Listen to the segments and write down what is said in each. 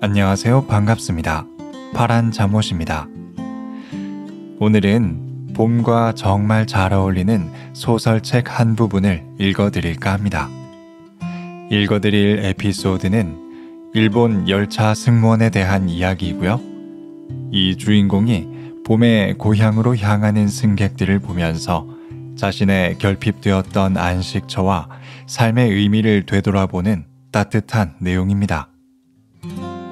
안녕하세요. 반갑습니다. 파란 잠옷입니다. 오늘은 봄과 정말 잘 어울리는 소설책 한 부분을 읽어드릴까 합니다. 읽어드릴 에피소드는 일본 열차 승무원에 대한 이야기이고요. 이 주인공이 봄에 고향으로 향하는 승객들을 보면서 자신의 결핍되었던 안식처와 삶의 의미를 되돌아보는 따뜻한 내용입니다.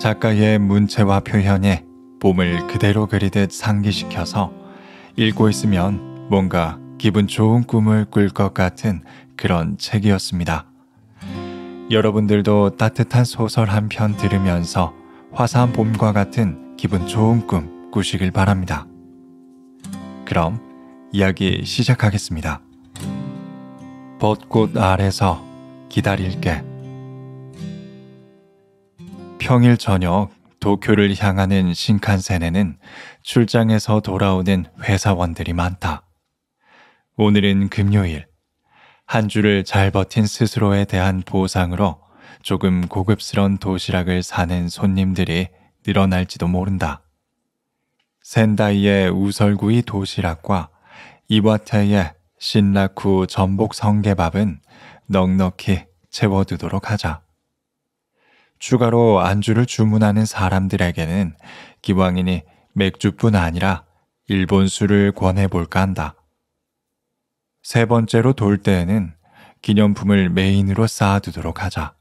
작가의 문체와 표현에 봄을 그대로 그리듯 상기시켜서 읽고 있으면 뭔가 기분 좋은 꿈을 꿀 것 같은 그런 책이었습니다. 여러분들도 따뜻한 소설 한 편 들으면서 화사한 봄과 같은 기분 좋은 꿈 꾸시길 바랍니다. 그럼 이야기 시작하겠습니다. 벚꽃 아래서 기다릴게. 평일 저녁 도쿄를 향하는 신칸센에는 출장에서 돌아오는 회사원들이 많다. 오늘은 금요일. 한 주를 잘 버틴 스스로에 대한 보상으로 조금 고급스런 도시락을 사는 손님들이 늘어날지도 모른다. 센다이의 우설구이 도시락과 이와테의 신라쿠 전복 성게밥은 넉넉히 채워두도록 하자. 추가로 안주를 주문하는 사람들에게는 기왕이니 맥주뿐 아니라 일본 술을 권해볼까 한다. 세 번째로 돌 때에는 기념품을 메인으로 쌓아두도록 하자.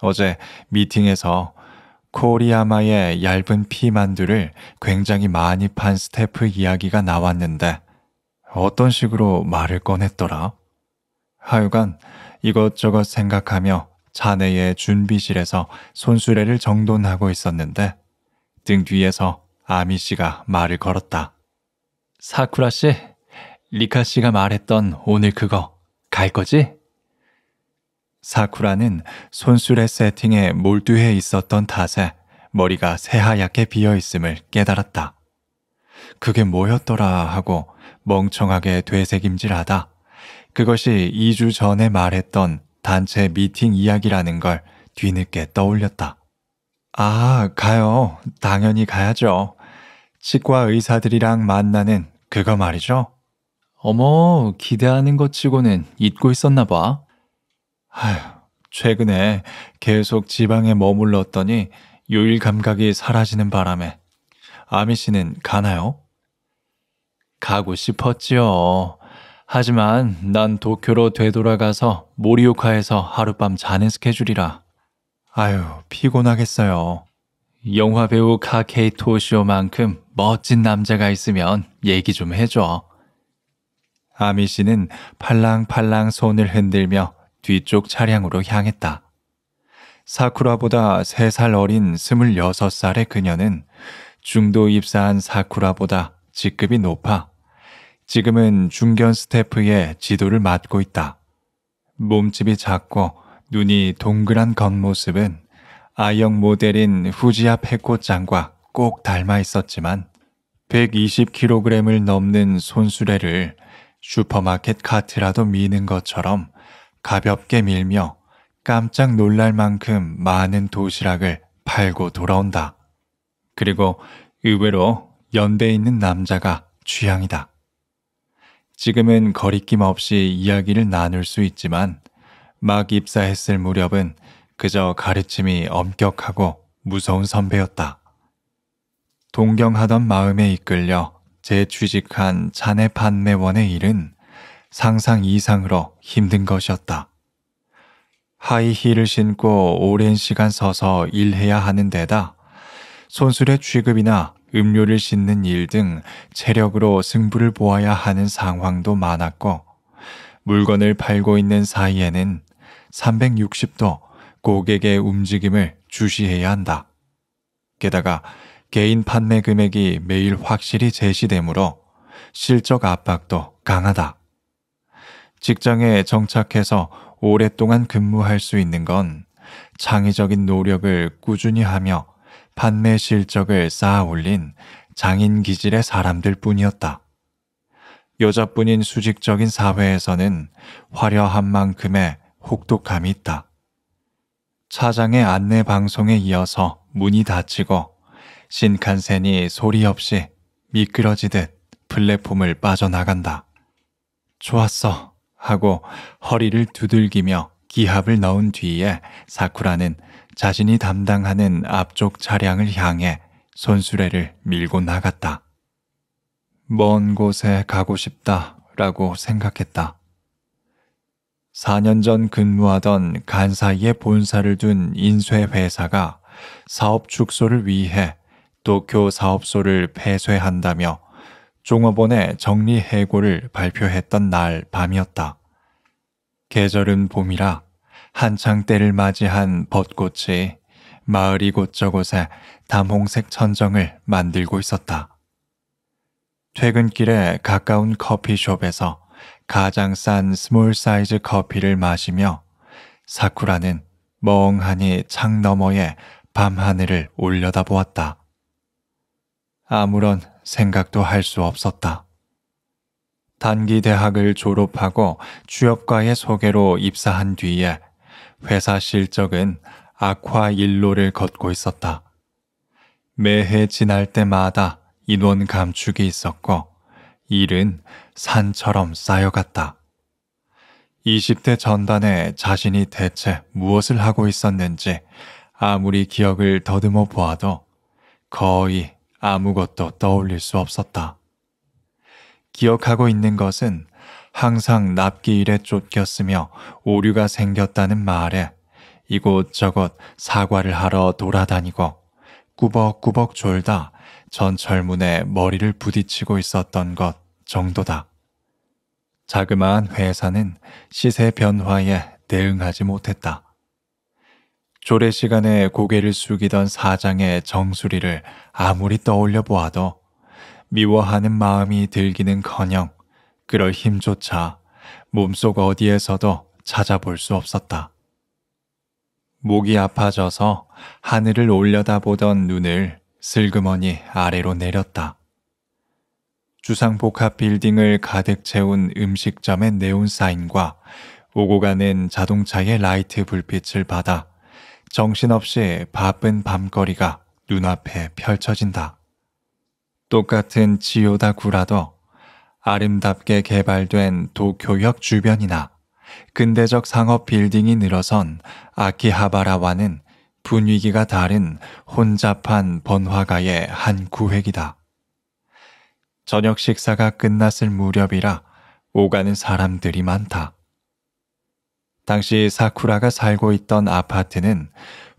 어제 미팅에서 코리아마의 얇은 피만두를 굉장히 많이 판 스태프 이야기가 나왔는데 어떤 식으로 말을 꺼냈더라? 하여간 이것저것 생각하며 자네의 준비실에서 손수레를 정돈하고 있었는데 등 뒤에서 아미 씨가 말을 걸었다. 사쿠라 씨, 리카 씨가 말했던 오늘 그거 갈 거지? 사쿠라는 손수레 세팅에 몰두해 있었던 탓에 머리가 새하얗게 비어 있음을 깨달았다. 그게 뭐였더라 하고 멍청하게 되새김질하다. 그것이 2주 전에 말했던 단체 미팅 이야기라는 걸 뒤늦게 떠올렸다. 아, 가요. 당연히 가야죠. 치과 의사들이랑 만나는 그거 말이죠. 어머, 기대하는 것 치고는 잊고 있었나 봐. 아휴, 최근에 계속 지방에 머물렀더니 요일 감각이 사라지는 바람에 아미 씨는 가나요? 가고 싶었지요. 하지만 난 도쿄로 되돌아가서 모리오카에서 하룻밤 자는 스케줄이라. 아유, 피곤하겠어요. 영화 배우 카케이토 시오만큼 멋진 남자가 있으면 얘기 좀 해줘. 아미 씨는 팔랑팔랑 손을 흔들며 뒤쪽 차량으로 향했다. 사쿠라보다 세 살 어린 스물여섯 살의 그녀는 중도 입사한 사쿠라보다 직급이 높아 지금은 중견 스태프의 지도를 맡고 있다. 몸집이 작고 눈이 동그란 겉모습은 아역 모델인 후지야 페꽃장과꼭 닮아 있었지만 120kg을 넘는 손수레를 슈퍼마켓 카트라도 미는 것처럼 가볍게 밀며 깜짝 놀랄 만큼 많은 도시락을 팔고 돌아온다. 그리고 의외로 연대 있는 남자가 취향이다. 지금은 거리낌 없이 이야기를 나눌 수 있지만 막 입사했을 무렵은 그저 가르침이 엄격하고 무서운 선배였다. 동경하던 마음에 이끌려 재취직한 자네 판매원의 일은 상상 이상으로 힘든 것이었다. 하이힐을 신고 오랜 시간 서서 일해야 하는 데다 손수레 취급이나 음료를 싣는 일 등 체력으로 승부를 보아야 하는 상황도 많았고, 물건을 팔고 있는 사이에는 360도 고객의 움직임을 주시해야 한다. 게다가 개인 판매 금액이 매일 확실히 제시되므로 실적 압박도 강하다. 직장에 정착해서 오랫동안 근무할 수 있는 건 창의적인 노력을 꾸준히 하며 판매 실적을 쌓아 올린 장인 기질의 사람들 뿐이었다. 여자뿐인 수직적인 사회에서는 화려한 만큼의 혹독함이 있다. 차장의 안내 방송에 이어서 문이 닫히고 신칸센이 소리 없이 미끄러지듯 플랫폼을 빠져나간다. 좋았어 하고 허리를 두들기며 기합을 넣은 뒤에 사쿠라는 자신이 담당하는 앞쪽 차량을 향해 손수레를 밀고 나갔다. 먼 곳에 가고 싶다 라고 생각했다. 4년 전 근무하던 간사이에 본사를 둔 인쇄회사가 사업 축소를 위해 도쿄 사업소를 폐쇄한다며 종업원의 정리 해고를 발표했던 날 밤이었다. 계절은 봄이라 한창 때를 맞이한 벚꽃이 마을 이곳저곳에 담홍색 천정을 만들고 있었다. 퇴근길에 가까운 커피숍에서 가장 싼 스몰 사이즈 커피를 마시며 사쿠라는 멍하니 창너머에 밤하늘을 올려다보았다. 아무런 생각도 할 수 없었다. 단기 대학을 졸업하고 주업과의 소개로 입사한 뒤에 회사 실적은 악화 일로를 걷고 있었다. 매해 지날 때마다 인원 감축이 있었고 일은 산처럼 쌓여갔다. 20대 전단에 자신이 대체 무엇을 하고 있었는지 아무리 기억을 더듬어 보아도 거의 아무것도 떠올릴 수 없었다. 기억하고 있는 것은 항상 납기일에 쫓겼으며 오류가 생겼다는 말에 이곳저곳 사과를 하러 돌아다니고 꾸벅꾸벅 졸다 전철문에 머리를 부딪히고 있었던 것 정도다. 자그마한 회사는 시세 변화에 대응하지 못했다. 조례 시간에 고개를 숙이던 사장의 정수리를 아무리 떠올려 보아도 미워하는 마음이 들기는커녕 그럴 힘조차 몸속 어디에서도 찾아볼 수 없었다. 목이 아파져서 하늘을 올려다보던 눈을 슬그머니 아래로 내렸다. 주상복합 빌딩을 가득 채운 음식점의 네온 사인과 오고 가는 자동차의 라이트 불빛을 받아 정신없이 바쁜 밤거리가 눈앞에 펼쳐진다. 똑같은 지오다구라도 아름답게 개발된 도쿄역 주변이나 근대적 상업 빌딩이 늘어선 아키하바라와는 분위기가 다른 혼잡한 번화가의 한 구획이다. 저녁 식사가 끝났을 무렵이라 오가는 사람들이 많다. 당시 사쿠라가 살고 있던 아파트는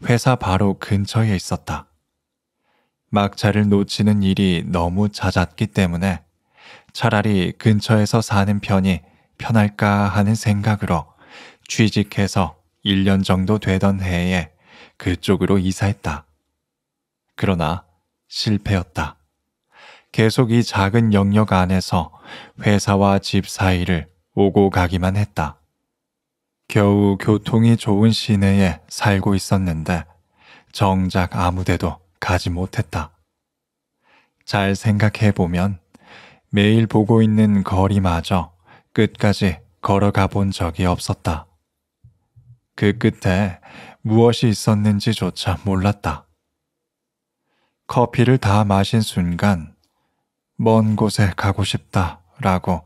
회사 바로 근처에 있었다. 막차를 놓치는 일이 너무 잦았기 때문에 차라리 근처에서 사는 편이 편할까 하는 생각으로 취직해서 1년 정도 되던 해에 그쪽으로 이사했다. 그러나 실패였다. 계속 이 작은 영역 안에서 회사와 집 사이를 오고 가기만 했다. 겨우 교통이 좋은 시내에 살고 있었는데 정작 아무데도 가지 못했다. 잘 생각해보면 매일 보고 있는 거리마저 끝까지 걸어가 본 적이 없었다. 그 끝에 무엇이 있었는지조차 몰랐다. 커피를 다 마신 순간 먼 곳에 가고 싶다라고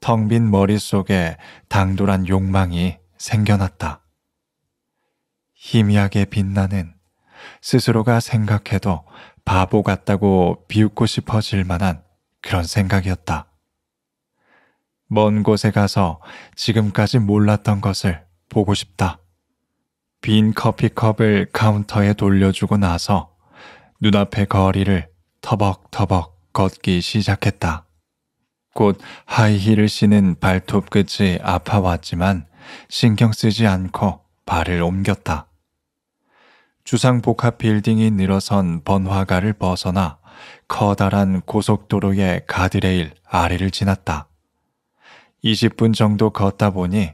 텅 빈 머릿속에 당돌한 욕망이 생겨났다. 희미하게 빛나는 스스로가 생각해도 바보 같다고 비웃고 싶어질 만한 그런 생각이었다. 먼 곳에 가서 지금까지 몰랐던 것을 보고 싶다. 빈 커피컵을 카운터에 돌려주고 나서 눈앞의 거리를 터벅터벅 걷기 시작했다. 곧 하이힐을 신은 발톱 끝이 아파왔지만 신경 쓰지 않고 발을 옮겼다. 주상복합 빌딩이 늘어선 번화가를 벗어나 커다란 고속도로의 가드레일 아래를 지났다. 20분 정도 걷다 보니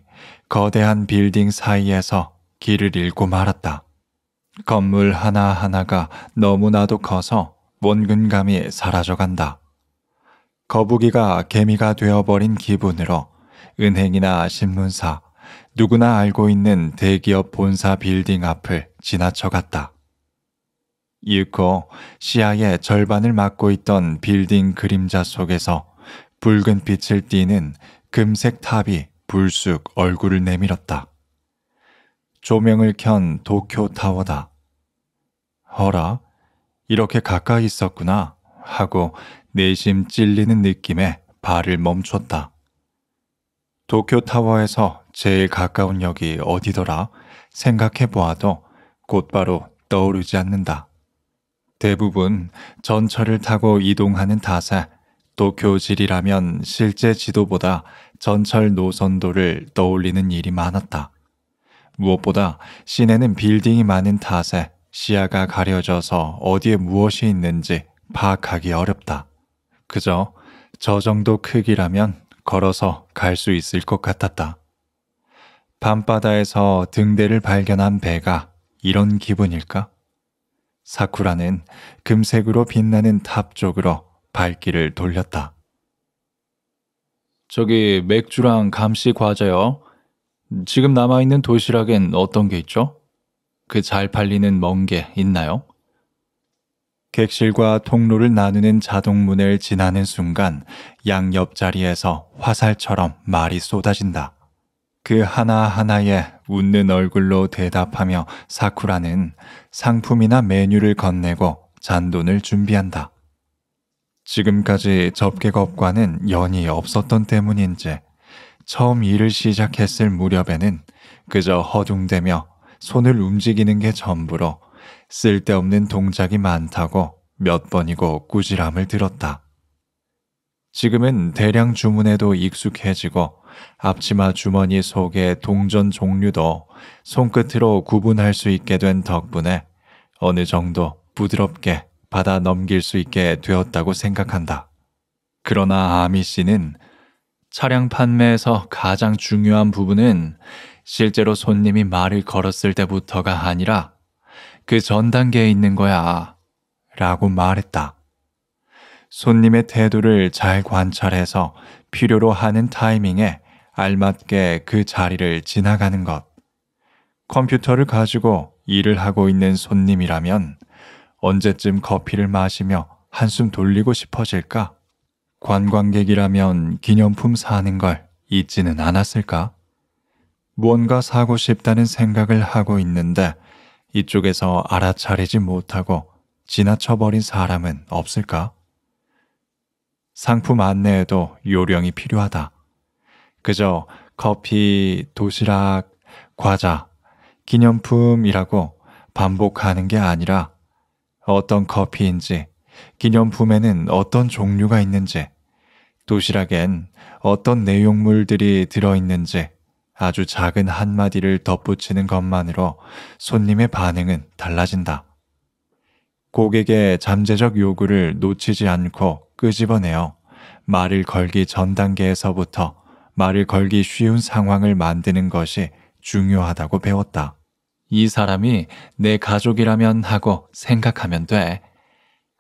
거대한 빌딩 사이에서 길을 잃고 말았다. 건물 하나하나가 너무나도 커서 몬근감이 사라져간다. 거북이가 개미가 되어버린 기분으로 은행이나 신문사, 누구나 알고 있는 대기업 본사 빌딩 앞을 지나쳐갔다. 이윽고 시야의 절반을 막고 있던 빌딩 그림자 속에서 붉은 빛을 띠는 금색 탑이 불쑥 얼굴을 내밀었다. 조명을 켠 도쿄 타워다. 허라, 이렇게 가까이 있었구나 하고 내심 찔리는 느낌에 발을 멈췄다. 도쿄 타워에서 제일 가까운 역이 어디더라 생각해 보아도 곧바로 떠오르지 않는다. 대부분 전철을 타고 이동하는 타사, 도쿄질이라면 실제 지도보다 전철 노선도를 떠올리는 일이 많았다. 무엇보다 시내는 빌딩이 많은 탓에 시야가 가려져서 어디에 무엇이 있는지 파악하기 어렵다. 그저 저 정도 크기라면 걸어서 갈 수 있을 것 같았다. 밤바다에서 등대를 발견한 배가 이런 기분일까? 사쿠라는 금색으로 빛나는 탑 쪽으로 발길을 돌렸다. 저기 맥주랑 감시 과자요. 지금 남아있는 도시락엔 어떤 게 있죠? 그 잘 팔리는 먼 게 있나요? 객실과 통로를 나누는 자동문을 지나는 순간 양옆 자리에서 화살처럼 말이 쏟아진다. 그 하나하나에 웃는 얼굴로 대답하며 사쿠라는 상품이나 메뉴를 건네고 잔돈을 준비한다. 지금까지 접객업과는 연이 없었던 때문인지 처음 일을 시작했을 무렵에는 그저 허둥대며 손을 움직이는 게 전부로 쓸데없는 동작이 많다고 몇 번이고 꾸지람을 들었다. 지금은 대량 주문에도 익숙해지고 앞치마 주머니 속의 동전 종류도 손끝으로 구분할 수 있게 된 덕분에 어느 정도 부드럽게 받아 넘길 수 있게 되었다고 생각한다. 그러나 아미 씨는 차량 판매에서 가장 중요한 부분은 실제로 손님이 말을 걸었을 때부터가 아니라 그 전 단계에 있는 거야. 라고 말했다. 손님의 태도를 잘 관찰해서 필요로 하는 타이밍에 알맞게 그 자리를 지나가는 것. 컴퓨터를 가지고 일을 하고 있는 손님이라면 언제쯤 커피를 마시며 한숨 돌리고 싶어질까? 관광객이라면 기념품 사는 걸 잊지는 않았을까? 무언가 사고 싶다는 생각을 하고 있는데 이쪽에서 알아차리지 못하고 지나쳐버린 사람은 없을까? 상품 안내에도 요령이 필요하다. 그저 커피, 도시락, 과자, 기념품이라고 반복하는 게 아니라 어떤 커피인지, 기념품에는 어떤 종류가 있는지, 도시락엔 어떤 내용물들이 들어있는지 아주 작은 한마디를 덧붙이는 것만으로 손님의 반응은 달라진다. 고객의 잠재적 요구를 놓치지 않고 끄집어내어 말을 걸기 전 단계에서부터 말을 걸기 쉬운 상황을 만드는 것이 중요하다고 배웠다. 이 사람이 내 가족이라면 하고 생각하면 돼.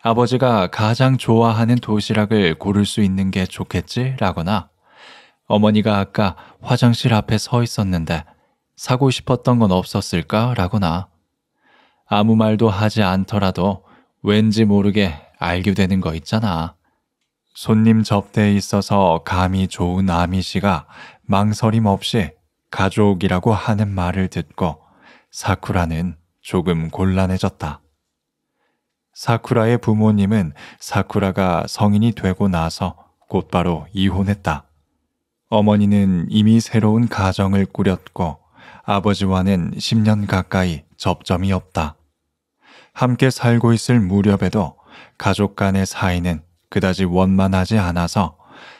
아버지가 가장 좋아하는 도시락을 고를 수 있는 게 좋겠지라거나 어머니가 아까 화장실 앞에 서 있었는데 사고 싶었던 건 없었을까라거나 아무 말도 하지 않더라도 왠지 모르게 알게 되는 거 있잖아. 손님 접대에 있어서 감이 좋은 아미 씨가 망설임 없이 가족이라고 하는 말을 듣고 사쿠라는 조금 곤란해졌다. 사쿠라의 부모님은 사쿠라가 성인이 되고 나서 곧바로 이혼했다. 어머니는 이미 새로운 가정을 꾸렸고 아버지와는 10년 가까이 접점이 없다. 함께 살고 있을 무렵에도 가족 간의 사이는 그다지 원만하지 않아서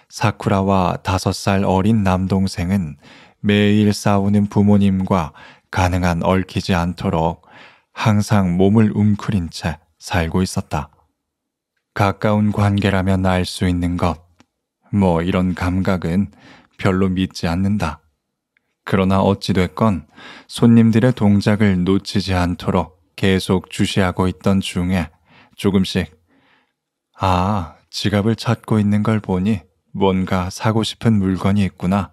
사쿠라와 다섯 살 어린 남동생은 매일 싸우는 부모님과 가능한 얽히지 않도록 항상 몸을 웅크린채 살고 있었다. 가까운 관계라면 알 수 있는 것, 뭐 이런 감각은 별로 믿지 않는다. 그러나 어찌됐건 손님들의 동작을 놓치지 않도록 계속 주시하고 있던 중에 조금씩, 아, 지갑을 찾고 있는 걸 보니 뭔가 사고 싶은 물건이 있구나.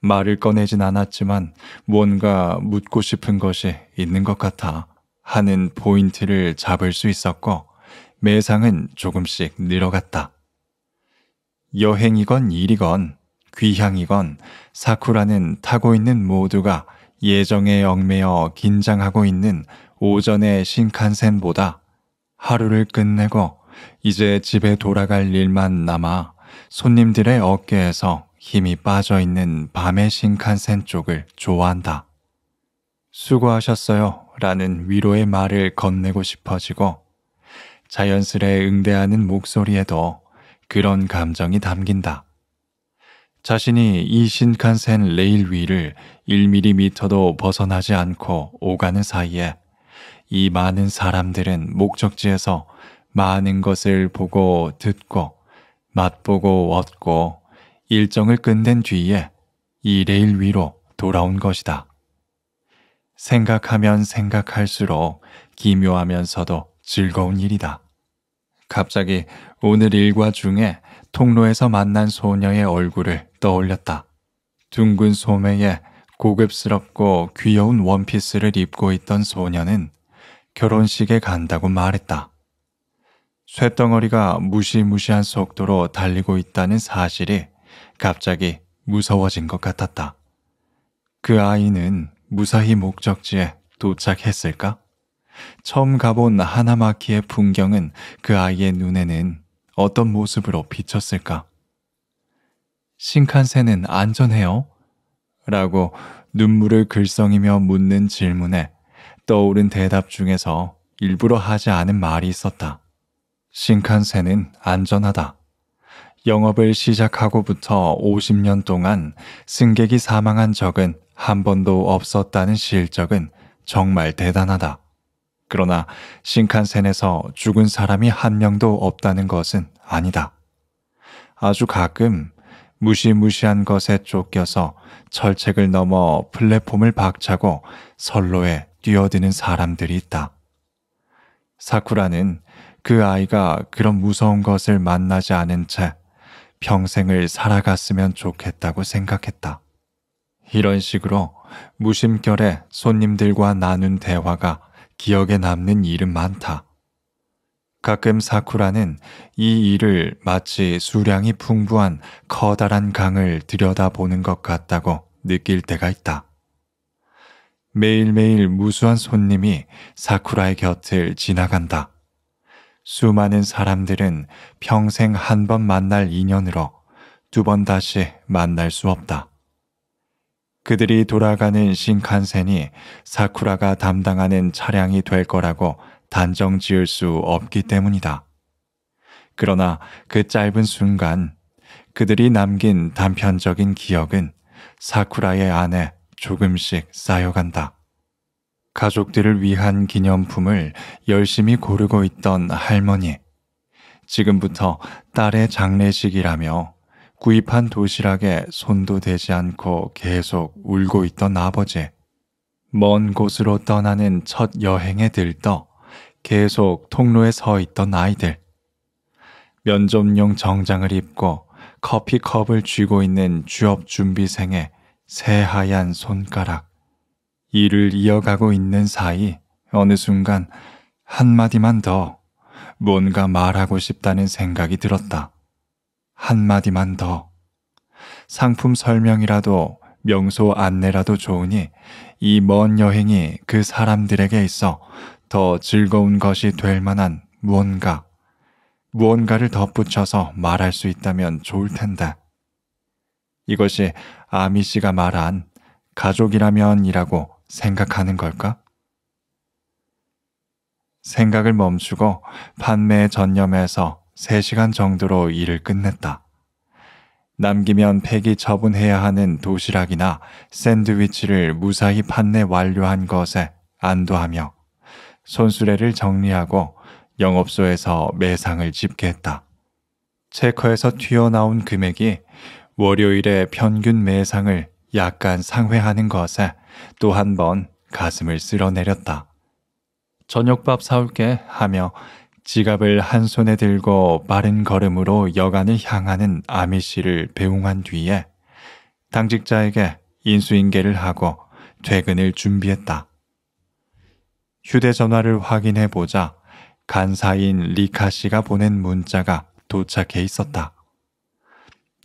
말을 꺼내진 않았지만 뭔가 묻고 싶은 것이 있는 것 같아 하는 포인트를 잡을 수 있었고 매상은 조금씩 늘어갔다. 여행이건 일이건 귀향이건 사쿠라는 타고 있는 모두가 예정에 얽매여 긴장하고 있는 오전의 신칸센보다 하루를 끝내고 이제 집에 돌아갈 일만 남아 손님들의 어깨에서 힘이 빠져 있는 밤의 신칸센 쪽을 좋아한다. 수고하셨어요. 라는 위로의 말을 건네고 싶어지고 자연스레 응대하는 목소리에도 그런 감정이 담긴다. 자신이 이 신칸센 레일 위를 1mm도 벗어나지 않고 오가는 사이에 이 많은 사람들은 목적지에서 많은 것을 보고 듣고 맛보고 얻고 일정을 끝낸 뒤에 이 레일 위로 돌아온 것이다. 생각하면 생각할수록 기묘하면서도 즐거운 일이다. 갑자기 오늘 일과 중에 통로에서 만난 소녀의 얼굴을 떠올렸다. 둥근 소매에 고급스럽고 귀여운 원피스를 입고 있던 소녀는 결혼식에 간다고 말했다. 쇳덩어리가 무시무시한 속도로 달리고 있다는 사실이 갑자기 무서워진 것 같았다. 그 아이는 무사히 목적지에 도착했을까? 처음 가본 하나마키의 풍경은 그 아이의 눈에는 어떤 모습으로 비쳤을까? 신칸센은 안전해요? 라고 눈물을 글썽이며 묻는 질문에 떠오른 대답 중에서 일부러 하지 않은 말이 있었다. 신칸센은 안전하다. 영업을 시작하고부터 50년 동안 승객이 사망한 적은 한 번도 없었다는 실적은 정말 대단하다. 그러나 신칸센에서 죽은 사람이 한 명도 없다는 것은 아니다. 아주 가끔 무시무시한 것에 쫓겨서 철책을 넘어 플랫폼을 박차고 선로에 뛰어드는 사람들이 있다. 사쿠라는 그 아이가 그런 무서운 것을 만나지 않은 채 평생을 살아갔으면 좋겠다고 생각했다. 이런 식으로 무심결에 손님들과 나눈 대화가 기억에 남는 일은 많다. 가끔 사쿠라는 이 일을 마치 수량이 풍부한 커다란 강을 들여다보는 것 같다고 느낄 때가 있다. 매일매일 무수한 손님이 사쿠라의 곁을 지나간다. 수많은 사람들은 평생 한 번 만날 인연으로 두 번 다시 만날 수 없다. 그들이 돌아가는 신칸센이 사쿠라가 담당하는 차량이 될 거라고 단정 지을 수 없기 때문이다. 그러나 그 짧은 순간 그들이 남긴 단편적인 기억은 사쿠라의 안에 조금씩 쌓여간다. 가족들을 위한 기념품을 열심히 고르고 있던 할머니. 지금부터 딸의 장례식이라며 구입한 도시락에 손도 대지 않고 계속 울고 있던 아버지. 먼 곳으로 떠나는 첫 여행에 들떠 계속 통로에 서 있던 아이들. 면접용 정장을 입고 커피컵을 쥐고 있는 취업 준비생의 새하얀 손가락. 일을 이어가고 있는 사이 어느 순간 한마디만 더 뭔가 말하고 싶다는 생각이 들었다. 한마디만 더. 상품 설명이라도 명소 안내라도 좋으니 이 먼 여행이 그 사람들에게 있어 더 즐거운 것이 될 만한 무언가, 무언가를 덧붙여서 말할 수 있다면 좋을 텐데. 이것이 아미 씨가 말한 가족이라면이라고 생각하는 걸까? 생각을 멈추고 판매에 전념해서 3시간 정도로 일을 끝냈다. 남기면 폐기 처분해야 하는 도시락이나 샌드위치를 무사히 판매 완료한 것에 안도하며 손수레를 정리하고 영업소에서 매상을 집계했다. 체커에서 튀어나온 금액이 월요일에 평균 매상을 약간 상회하는 것에 또한번 가슴을 쓸어내렸다. 저녁밥 사올게 하며 지갑을 한 손에 들고 빠른 걸음으로 여관을 향하는 아미 씨를 배웅한 뒤에 당직자에게 인수인계를 하고 퇴근을 준비했다. 휴대전화를 확인해 보자 간사인 리카 씨가 보낸 문자가 도착해 있었다.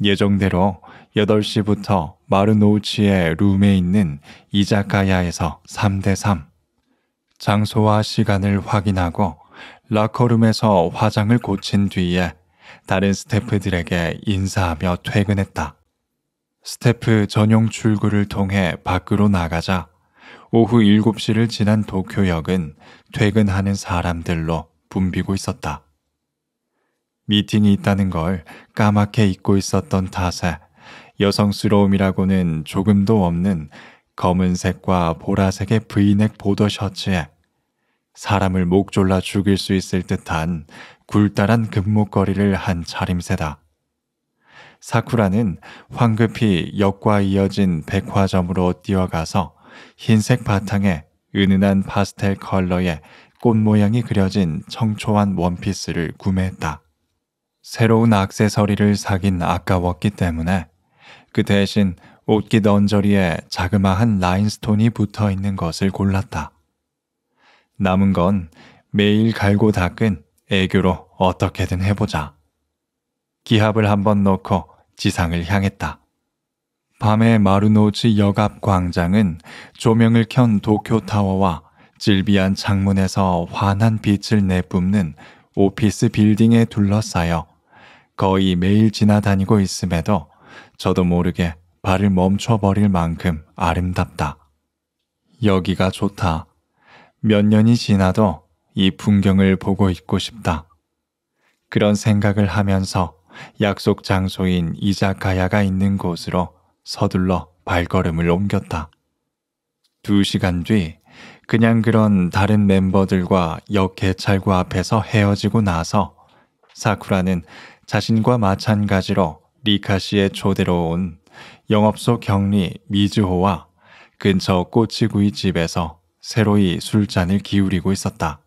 예정대로 8시부터 마르노우치의 룸에 있는 이자카야에서 3대3. 장소와 시간을 확인하고 라커룸에서 화장을 고친 뒤에 다른 스태프들에게 인사하며 퇴근했다. 스태프 전용 출구를 통해 밖으로 나가자 오후 7시를 지난 도쿄역은 퇴근하는 사람들로 붐비고 있었다. 미팅이 있다는 걸 까맣게 잊고 있었던 탓에 여성스러움이라고는 조금도 없는 검은색과 보라색의 브이넥 보더 셔츠에 사람을 목 졸라 죽일 수 있을 듯한 굴다란 금목걸이를 한 차림새다. 사쿠라는 황급히 역과 이어진 백화점으로 뛰어가서 흰색 바탕에 은은한 파스텔 컬러의 꽃 모양이 그려진 청초한 원피스를 구매했다. 새로운 악세서리를 사긴 아까웠기 때문에 그 대신 옷깃 언저리에 자그마한 라인스톤이 붙어 있는 것을 골랐다. 남은 건 매일 갈고 닦은 애교로 어떻게든 해보자. 기합을 한번 넣고 지상을 향했다. 밤에 마루노치 역앞 광장은 조명을 켠 도쿄타워와 질비한 창문에서 환한 빛을 내뿜는 오피스 빌딩에 둘러싸여 거의 매일 지나다니고 있음에도 저도 모르게 발을 멈춰버릴 만큼 아름답다. 여기가 좋다. 몇 년이 지나도 이 풍경을 보고 있고 싶다. 그런 생각을 하면서 약속 장소인 이자카야가 있는 곳으로 서둘러 발걸음을 옮겼다. 두 시간 뒤 그냥 그런 다른 멤버들과 역 개찰구 앞에서 헤어지고 나서 사쿠라는 자신과 마찬가지로 리카시의 초대로 온 영업소 경리 미즈호와 근처 꼬치구이 집에서 새로이 술잔을 기울이고 있었다.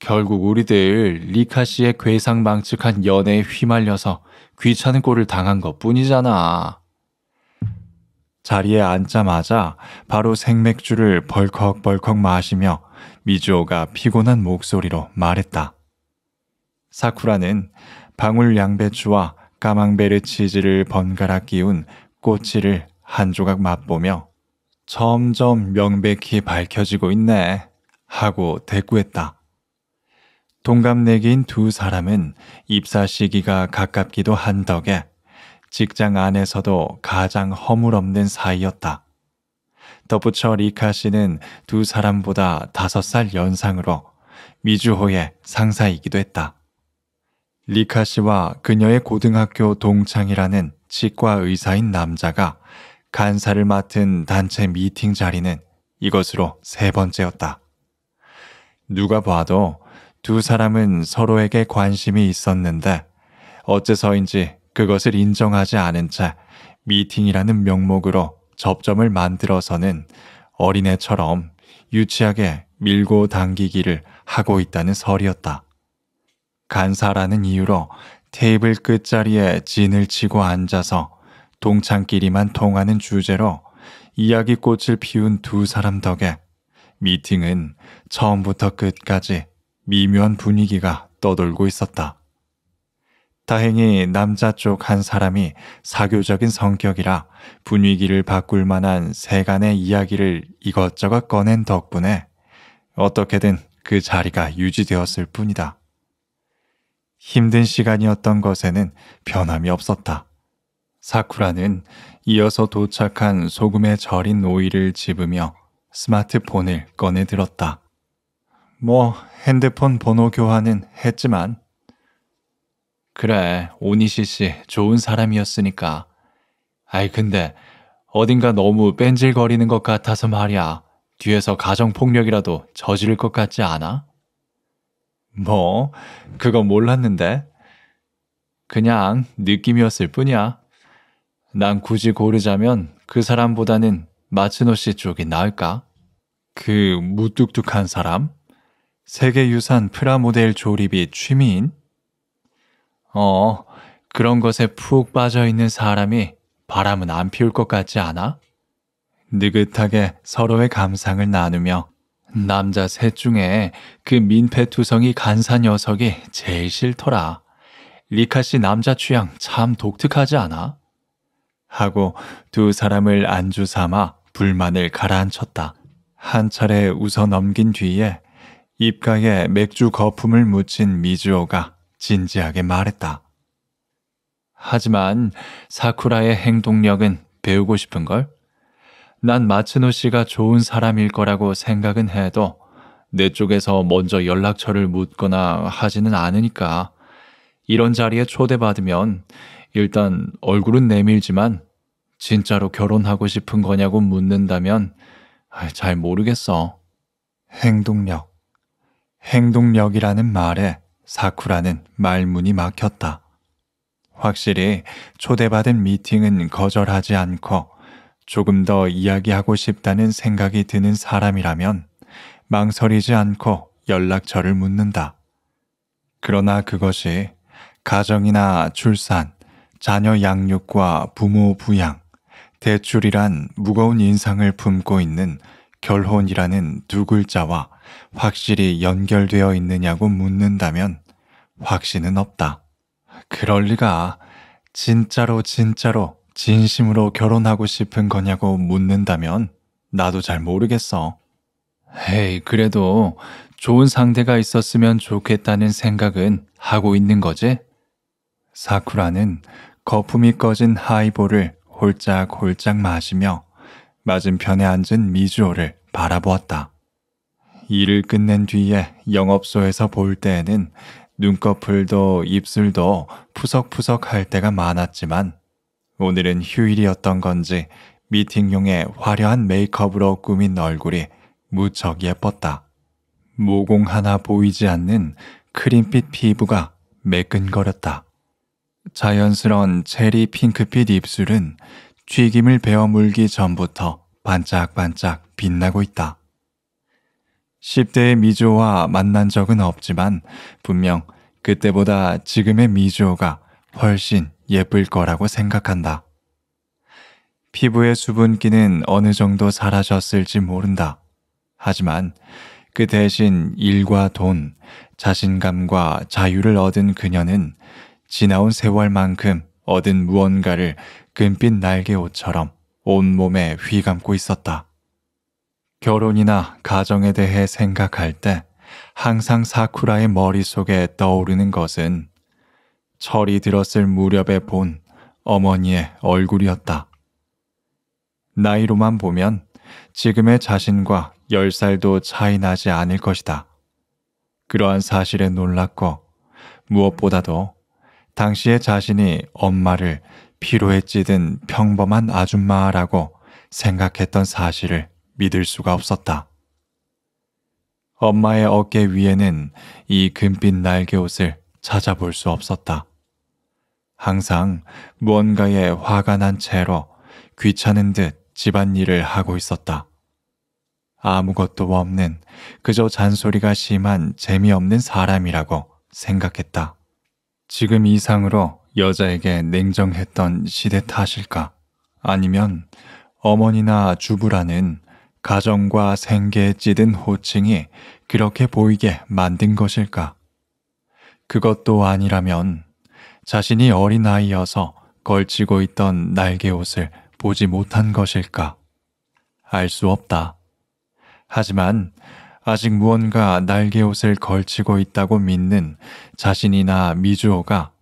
결국 우리들 리카 씨의 괴상망측한 연애에 휘말려서 귀찮은 꼴을 당한 것 뿐이잖아. 자리에 앉자마자 바로 생맥주를 벌컥벌컥 마시며 미주호가 피곤한 목소리로 말했다. 사쿠라는 방울 양배추와 까망베르 치즈를 번갈아 끼운 꼬치를 한 조각 맛보며 점점 명백히 밝혀지고 있네 하고 대꾸했다. 동갑내기인 두 사람은 입사 시기가 가깝기도 한 덕에 직장 안에서도 가장 허물없는 사이였다. 덧붙여 리카 씨는 두 사람보다 다섯 살 연상으로 미주호의 상사이기도 했다. 리카 씨와 그녀의 고등학교 동창이라는 치과 의사인 남자가 간사를 맡은 단체 미팅 자리는 이것으로 세 번째였다. 누가 봐도 두 사람은 서로에게 관심이 있었는데 어째서인지 그것을 인정하지 않은 채 미팅이라는 명목으로 접점을 만들어서는 어린애처럼 유치하게 밀고 당기기를 하고 있다는 설이었다. 간사라는 이유로 테이블 끝자리에 진을 치고 앉아서 동창끼리만 통하는 주제로 이야기꽃을 피운 두 사람 덕에 미팅은 처음부터 끝까지 미묘한 분위기가 떠돌고 있었다. 다행히 남자 쪽 한 사람이 사교적인 성격이라 분위기를 바꿀 만한 세간의 이야기를 이것저것 꺼낸 덕분에 어떻게든 그 자리가 유지되었을 뿐이다. 힘든 시간이었던 것에는 변함이 없었다. 사쿠라는 이어서 도착한 소금에 절인 오이를 집으며 스마트폰을 꺼내 들었다. 뭐, 핸드폰 번호 교환은 했지만. 그래, 오니시 씨 좋은 사람이었으니까. 아이, 근데 어딘가 너무 뺀질거리는 것 같아서 말이야. 뒤에서 가정폭력이라도 저지를 것 같지 않아? 뭐, 그거 몰랐는데. 그냥 느낌이었을 뿐이야. 난 굳이 고르자면 그 사람보다는 마츠노 씨 쪽이 나을까? 그 무뚝뚝한 사람? 세계유산 프라모델 조립이 취미인? 어, 그런 것에 푹 빠져있는 사람이 바람은 안 피울 것 같지 않아? 느긋하게 서로의 감상을 나누며 남자 셋 중에 그 민폐투성이 간사 녀석이 제일 싫더라. 리카 씨 남자 취향 참 독특하지 않아? 하고 두 사람을 안주 삼아 불만을 가라앉혔다. 한 차례 웃어 넘긴 뒤에 입가에 맥주 거품을 묻힌 미주오가 진지하게 말했다. 하지만 사쿠라의 행동력은 배우고 싶은 걸? 난 마츠노 씨가 좋은 사람일 거라고 생각은 해도 내 쪽에서 먼저 연락처를 묻거나 하지는 않으니까 이런 자리에 초대받으면 일단 얼굴은 내밀지만 진짜로 결혼하고 싶은 거냐고 묻는다면 아, 잘 모르겠어. 행동력. 행동력이라는 말에 사쿠라는 말문이 막혔다. 확실히 초대받은 미팅은 거절하지 않고 조금 더 이야기하고 싶다는 생각이 드는 사람이라면 망설이지 않고 연락처를 묻는다. 그러나 그것이 가정이나 출산, 자녀 양육과 부모 부양, 대출이란 무거운 인상을 품고 있는 결혼이라는 두 글자와 확실히 연결되어 있느냐고 묻는다면 확신은 없다. 그럴 리가 진짜로 진짜로 진심으로 결혼하고 싶은 거냐고 묻는다면 나도 잘 모르겠어. 헤이, 그래도 좋은 상대가 있었으면 좋겠다는 생각은 하고 있는 거지? 사쿠라는 거품이 꺼진 하이볼을 홀짝홀짝 마시며 맞은편에 앉은 미주오를 바라보았다. 일을 끝낸 뒤에 영업소에서 볼 때에는 눈꺼풀도 입술도 푸석푸석 할 때가 많았지만 오늘은 휴일이었던 건지 미팅용의 화려한 메이크업으로 꾸민 얼굴이 무척 예뻤다. 모공 하나 보이지 않는 크림빛 피부가 매끈거렸다. 자연스러운 체리 핑크빛 입술은 튀김을 베어 물기 전부터 반짝반짝 빛나고 있다. 10대의 미조와 만난 적은 없지만 분명 그때보다 지금의 미조가 훨씬 예쁠 거라고 생각한다. 피부의 수분기는 어느 정도 사라졌을지 모른다. 하지만 그 대신 일과 돈, 자신감과 자유를 얻은 그녀는 지나온 세월만큼 얻은 무언가를 금빛 날개옷처럼 온몸에 휘감고 있었다. 결혼이나 가정에 대해 생각할 때 항상 사쿠라의 머릿속에 떠오르는 것은 철이 들었을 무렵에 본 어머니의 얼굴이었다. 나이로만 보면 지금의 자신과 열살도 차이 나지 않을 것이다. 그러한 사실에 놀랐고 무엇보다도 당시의 자신이 엄마를 피로에 찌든 평범한 아줌마라고 생각했던 사실을 믿을 수가 없었다. 엄마의 어깨 위에는 이 금빛 날개옷을 찾아볼 수 없었다. 항상 무언가에 화가 난 채로 귀찮은 듯 집안일을 하고 있었다. 아무것도 없는 그저 잔소리가 심한 재미없는 사람이라고 생각했다. 지금 이상으로 여자에게 냉정했던 시대 탓일까? 아니면 어머니나 주부라는 가정과 생계에 찌든 호칭이 그렇게 보이게 만든 것일까? 그것도 아니라면 자신이 어린아이여서 걸치고 있던 날개옷을 보지 못한 것일까? 알 수 없다. 하지만 아직 무언가 날개옷을 걸치고 있다고 믿는 자신이나 미주호가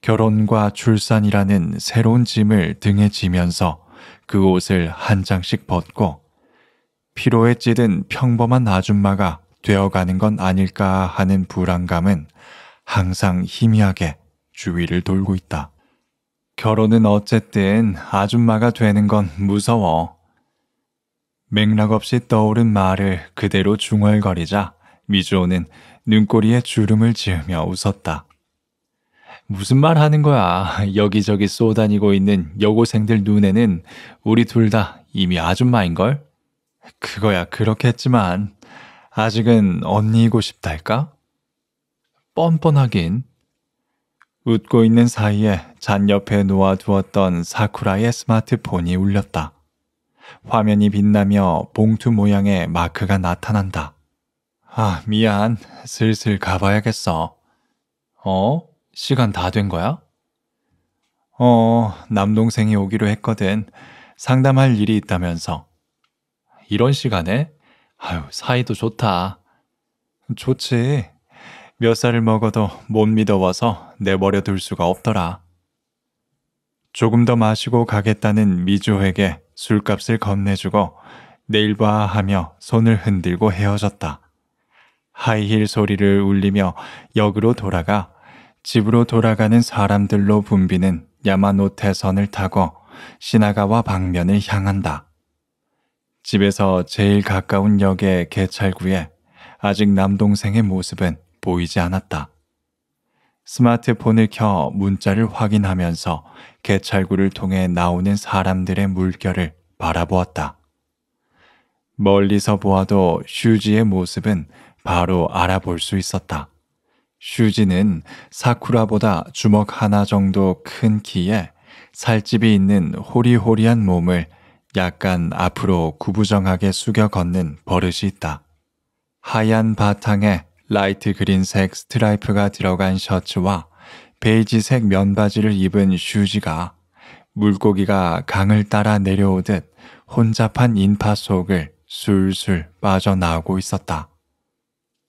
결혼과 출산이라는 새로운 짐을 등에 지면서 그 옷을 한 장씩 벗고 피로에 찌든 평범한 아줌마가 되어가는 건 아닐까 하는 불안감은 항상 희미하게 주위를 돌고 있다. 결혼은 어쨌든 아줌마가 되는 건 무서워. 맥락 없이 떠오른 말을 그대로 중얼거리자 미주호는 눈꼬리에 주름을 지으며 웃었다. 무슨 말 하는 거야. 여기저기 쏘다니고 있는 여고생들 눈에는 우리 둘 다 이미 아줌마인걸? 그거야 그렇겠지만 아직은 언니이고 싶달까? 뻔뻔하긴. 웃고 있는 사이에 잔 옆에 놓아두었던 사쿠라의 스마트폰이 울렸다. 화면이 빛나며 봉투 모양의 마크가 나타난다. 아, 미안. 슬슬 가봐야겠어. 어? 시간 다 된 거야? 어, 남동생이 오기로 했거든. 상담할 일이 있다면서. 이런 시간에? 아유, 사이도 좋다. 좋지. 몇 살을 먹어도 못 믿어와서 내버려 둘 수가 없더라. 조금 더 마시고 가겠다는 미주에게 술값을 건네주고 내일 봐 하며 손을 흔들고 헤어졌다. 하이힐 소리를 울리며 역으로 돌아가 집으로 돌아가는 사람들로 붐비는 야마노테선을 타고 시나가와 방면을 향한다. 집에서 제일 가까운 역의 개찰구에 아직 남동생의 모습은 보이지 않았다. 스마트폰을 켜 문자를 확인하면서 개찰구를 통해 나오는 사람들의 물결을 바라보았다. 멀리서 보아도 슈지의 모습은 바로 알아볼 수 있었다. 슈지는 사쿠라보다 주먹 하나 정도 큰 키에 살집이 있는 호리호리한 몸을 약간 앞으로 구부정하게 숙여 걷는 버릇이 있다. 하얀 바탕에 라이트 그린색 스트라이프가 들어간 셔츠와 베이지색 면바지를 입은 슈지가 물고기가 강을 따라 내려오듯 혼잡한 인파 속을 술술 빠져나오고 있었다.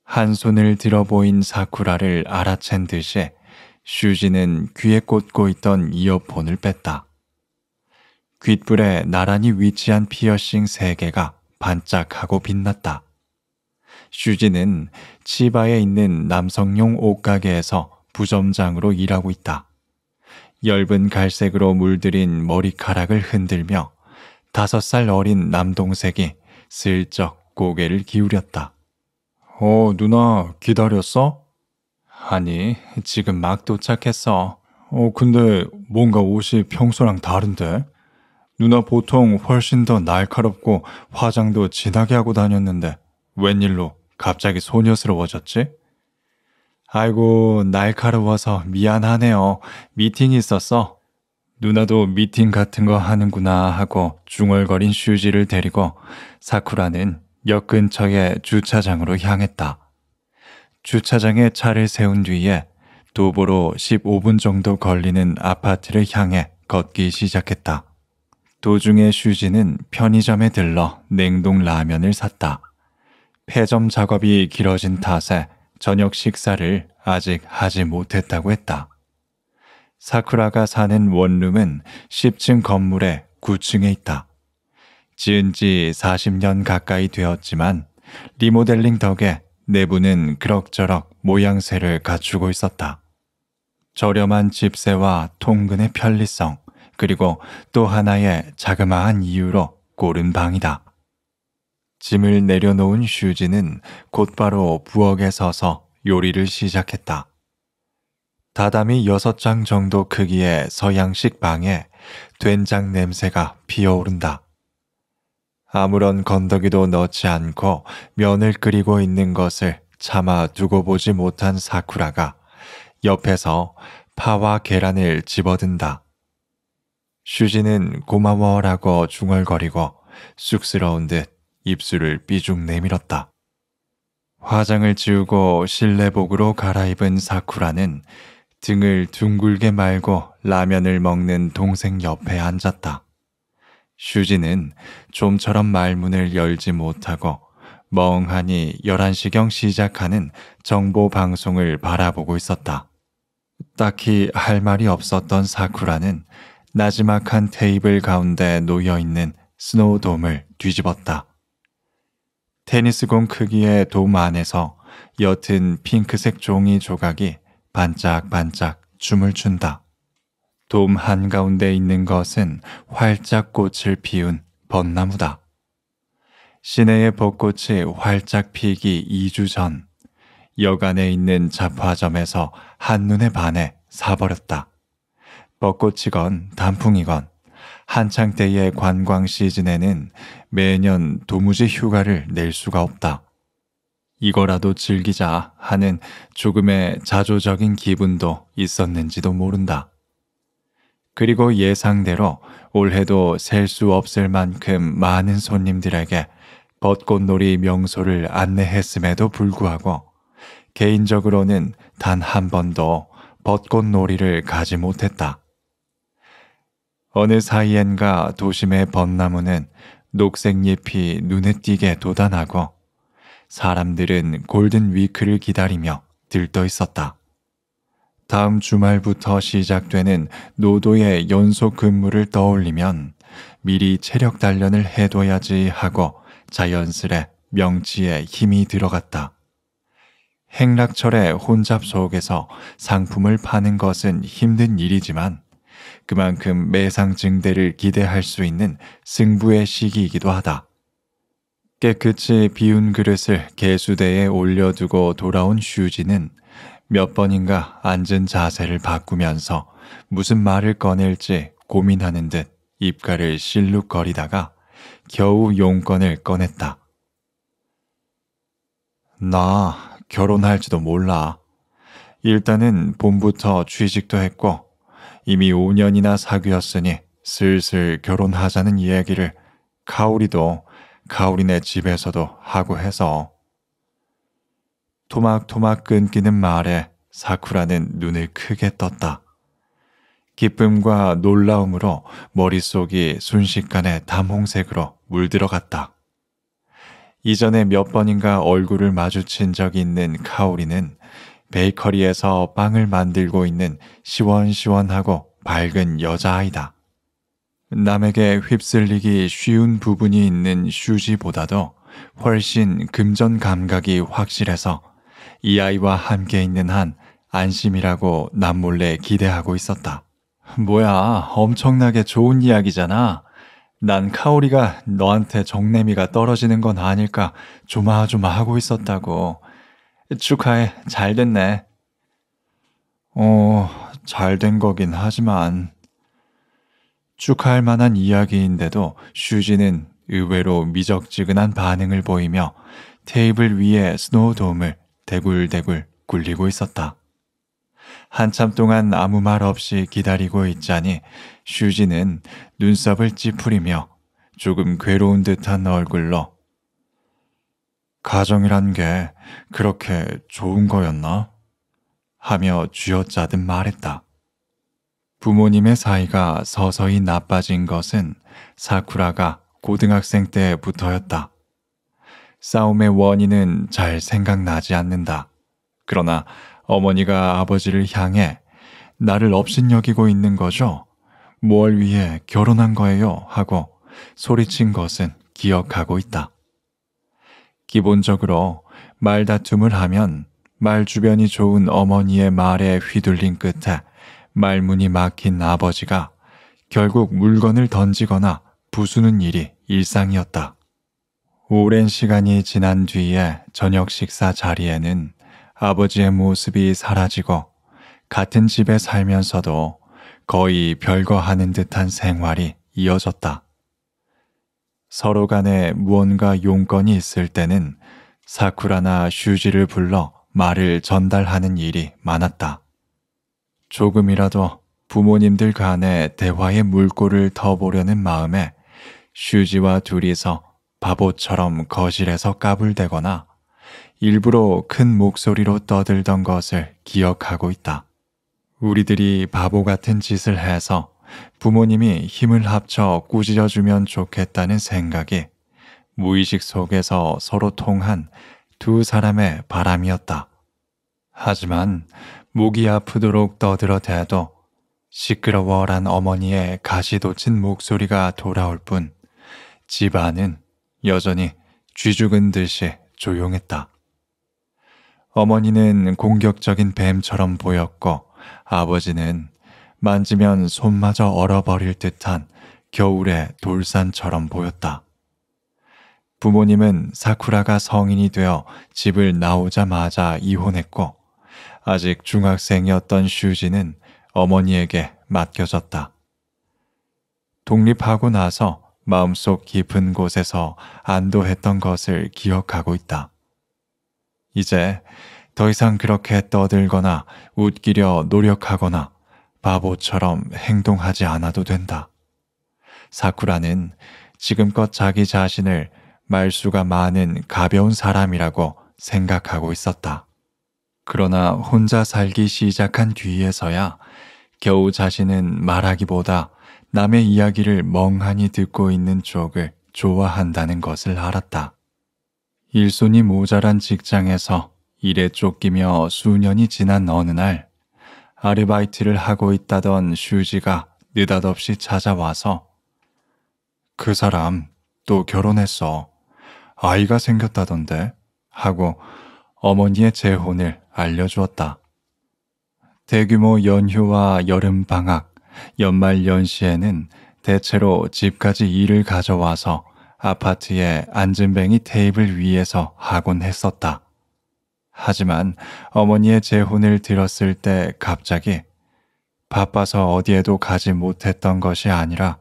한 손을 들어 보인 사쿠라를 알아챈 듯이 슈지는 귀에 꽂고 있던 이어폰을 뺐다. 귓불에 나란히 위치한 피어싱 세 개가 반짝하고 빛났다. 슈지는 치바에 있는 남성용 옷가게에서 부점장으로 일하고 있다. 엷은 갈색으로 물들인 머리카락을 흔들며 다섯 살 어린 남동생이 슬쩍 고개를 기울였다. 어, 누나, 기다렸어? 아니, 지금 막 도착했어. 어, 근데 뭔가 옷이 평소랑 다른데? 누나 보통 훨씬 더 날카롭고 화장도 진하게 하고 다녔는데 웬일로 갑자기 소녀스러워졌지? 아이고, 날카로워서 미안하네요. 미팅이 있었어. 누나도 미팅 같은 거 하는구나 하고 중얼거린 슈지를 데리고 사쿠라는 역 근처의 주차장으로 향했다. 주차장에 차를 세운 뒤에 도보로 15분 정도 걸리는 아파트를 향해 걷기 시작했다. 도중에 슈지는 편의점에 들러 냉동 라면을 샀다. 폐점 작업이 길어진 탓에 저녁 식사를 아직 하지 못했다고 했다. 사쿠라가 사는 원룸은 10층 건물의 9층에 있다. 지은 지 40년 가까이 되었지만 리모델링 덕에 내부는 그럭저럭 모양새를 갖추고 있었다. 저렴한 집세와 통근의 편리성, 그리고 또 하나의 자그마한 이유로 고른 방이다. 짐을 내려놓은 슈지는 곧바로 부엌에 서서 요리를 시작했다. 다담이 여섯 장 정도 크기의 서양식 방에 된장 냄새가 피어오른다. 아무런 건더기도 넣지 않고 면을 끓이고 있는 것을 차마 두고 보지 못한 사쿠라가 옆에서 파와 계란을 집어든다. 슈지는 고마워라고 중얼거리고 쑥스러운 듯 입술을 삐죽 내밀었다. 화장을 지우고 실내복으로 갈아입은 사쿠라는 등을 둥글게 말고 라면을 먹는 동생 옆에 앉았다. 슈지는 좀처럼 말문을 열지 못하고 멍하니 11시경 시작하는 정보 방송을 바라보고 있었다. 딱히 할 말이 없었던 사쿠라는 나지막한 테이블 가운데 놓여 있는 스노우돔을 뒤집었다. 테니스공 크기의 돔 안에서 옅은 핑크색 종이 조각이 반짝반짝 춤을 춘다. 돔 한가운데 있는 것은 활짝 꽃을 피운 벚나무다. 시내의 벚꽃이 활짝 피기 2주 전 여간에 있는 잡화점에서 한눈에 반해 사버렸다. 벚꽃이건 단풍이건 한창 때의 관광 시즌에는 매년 도무지 휴가를 낼 수가 없다. 이거라도 즐기자 하는 조금의 자조적인 기분도 있었는지도 모른다. 그리고 예상대로 올해도 셀 수 없을 만큼 많은 손님들에게 벚꽃놀이 명소를 안내했음에도 불구하고 개인적으로는 단 한 번도 벚꽃놀이를 가지 못했다. 어느 사이엔가 도심의 벚나무는 녹색잎이 눈에 띄게 도단하고 사람들은 골든 위크를 기다리며 들떠 있었다. 다음 주말부터 시작되는 노도의 연속 근무를 떠올리면 미리 체력 단련을 해둬야지 하고 자연스레 명치에 힘이 들어갔다. 행락철의 혼잡 속에서 상품을 파는 것은 힘든 일이지만 그만큼 매상 증대를 기대할 수 있는 승부의 시기이기도 하다. 깨끗이 비운 그릇을 개수대에 올려두고 돌아온 슈지는 몇 번인가 앉은 자세를 바꾸면서 무슨 말을 꺼낼지 고민하는 듯 입가를 실룩거리다가 겨우 용건을 꺼냈다. 나 결혼할지도 몰라. 일단은 봄부터 취직도 했고 이미 5년이나 사귀었으니 슬슬 결혼하자는 이야기를 가오리도 가오리네 집에서도 하고 해서 토막토막 끊기는 말에 사쿠라는 눈을 크게 떴다. 기쁨과 놀라움으로 머릿속이 순식간에 담홍색으로 물들어갔다. 이전에 몇 번인가 얼굴을 마주친 적이 있는 카오리는 베이커리에서 빵을 만들고 있는 시원시원하고 밝은 여자아이다. 남에게 휩쓸리기 쉬운 부분이 있는 슈지보다도 훨씬 금전 감각이 확실해서 이 아이와 함께 있는 한 안심이라고 남몰래 기대하고 있었다. 뭐야, 엄청나게 좋은 이야기잖아. 난 카오리가 너한테 정내미가 떨어지는 건 아닐까 조마조마하고 있었다고. 축하해. 잘 됐네. 어, 잘 된 거긴 하지만. 축하할 만한 이야기인데도 슈지는 의외로 미적지근한 반응을 보이며 테이블 위에 스노우돔을 대굴대굴 굴리고 있었다. 한참 동안 아무 말 없이 기다리고 있자니 슈지는 눈썹을 찌푸리며 조금 괴로운 듯한 얼굴로 가정이란 게 그렇게 좋은 거였나? 하며 쥐어짜듯 말했다. 부모님의 사이가 서서히 나빠진 것은 사쿠라가 고등학생 때부터였다. 싸움의 원인은 잘 생각나지 않는다. 그러나 어머니가 아버지를 향해 나를 업신여기고 있는 거죠? 뭘 위해 결혼한 거예요? 하고 소리친 것은 기억하고 있다. 기본적으로 말다툼을 하면 말 주변이 좋은 어머니의 말에 휘둘린 끝에 말문이 막힌 아버지가 결국 물건을 던지거나 부수는 일이 일상이었다. 오랜 시간이 지난 뒤에 저녁 식사 자리에는 아버지의 모습이 사라지고 같은 집에 살면서도 거의 별거 하는 듯한 생활이 이어졌다. 서로 간에 무언가 용건이 있을 때는 사쿠라나 슈지를 불러 말을 전달하는 일이 많았다. 조금이라도 부모님들 간의 대화의 물꼬를 더 보려는 마음에 슈지와 둘이서 바보처럼 거실에서 까불대거나 일부러 큰 목소리로 떠들던 것을 기억하고 있다. 우리들이 바보 같은 짓을 해서 부모님이 힘을 합쳐 꾸짖어주면 좋겠다는 생각이 무의식 속에서 서로 통한 두 사람의 바람이었다. 하지만 목이 아프도록 떠들어대도 시끄러워란 어머니의 가시돋친 목소리가 돌아올 뿐 집안은 여전히 쥐죽은 듯이 조용했다. 어머니는 공격적인 뱀처럼 보였고 아버지는 만지면 손마저 얼어버릴 듯한 겨울의 돌산처럼 보였다. 부모님은 사쿠라가 성인이 되어 집을 나오자마자 이혼했고 아직 중학생이었던 슈지는 어머니에게 맡겨졌다. 독립하고 나서 마음속 깊은 곳에서 안도했던 것을 기억하고 있다. 이제 더 이상 그렇게 떠들거나 웃기려 노력하거나 바보처럼 행동하지 않아도 된다. 사쿠라는 지금껏 자기 자신을 말수가 많은 가벼운 사람이라고 생각하고 있었다. 그러나 혼자 살기 시작한 뒤에서야 겨우 자신은 말하기보다 남의 이야기를 멍하니 듣고 있는 쪽을 좋아한다는 것을 알았다. 일손이 모자란 직장에서 일에 쫓기며 수년이 지난 어느 날 아르바이트를 하고 있다던 슈지가 느닷없이 찾아와서 그 사람 또 결혼했어. 아이가 생겼다던데 하고 어머니의 재혼을 알려주었다. 대규모 연휴와 여름방학, 연말연시에는 대체로 집까지 일을 가져와서 아파트에 앉은뱅이 테이블 위에서 하곤 했었다. 하지만 어머니의 재혼을 들었을 때 갑자기 바빠서 어디에도 가지 못했던 것이 아니라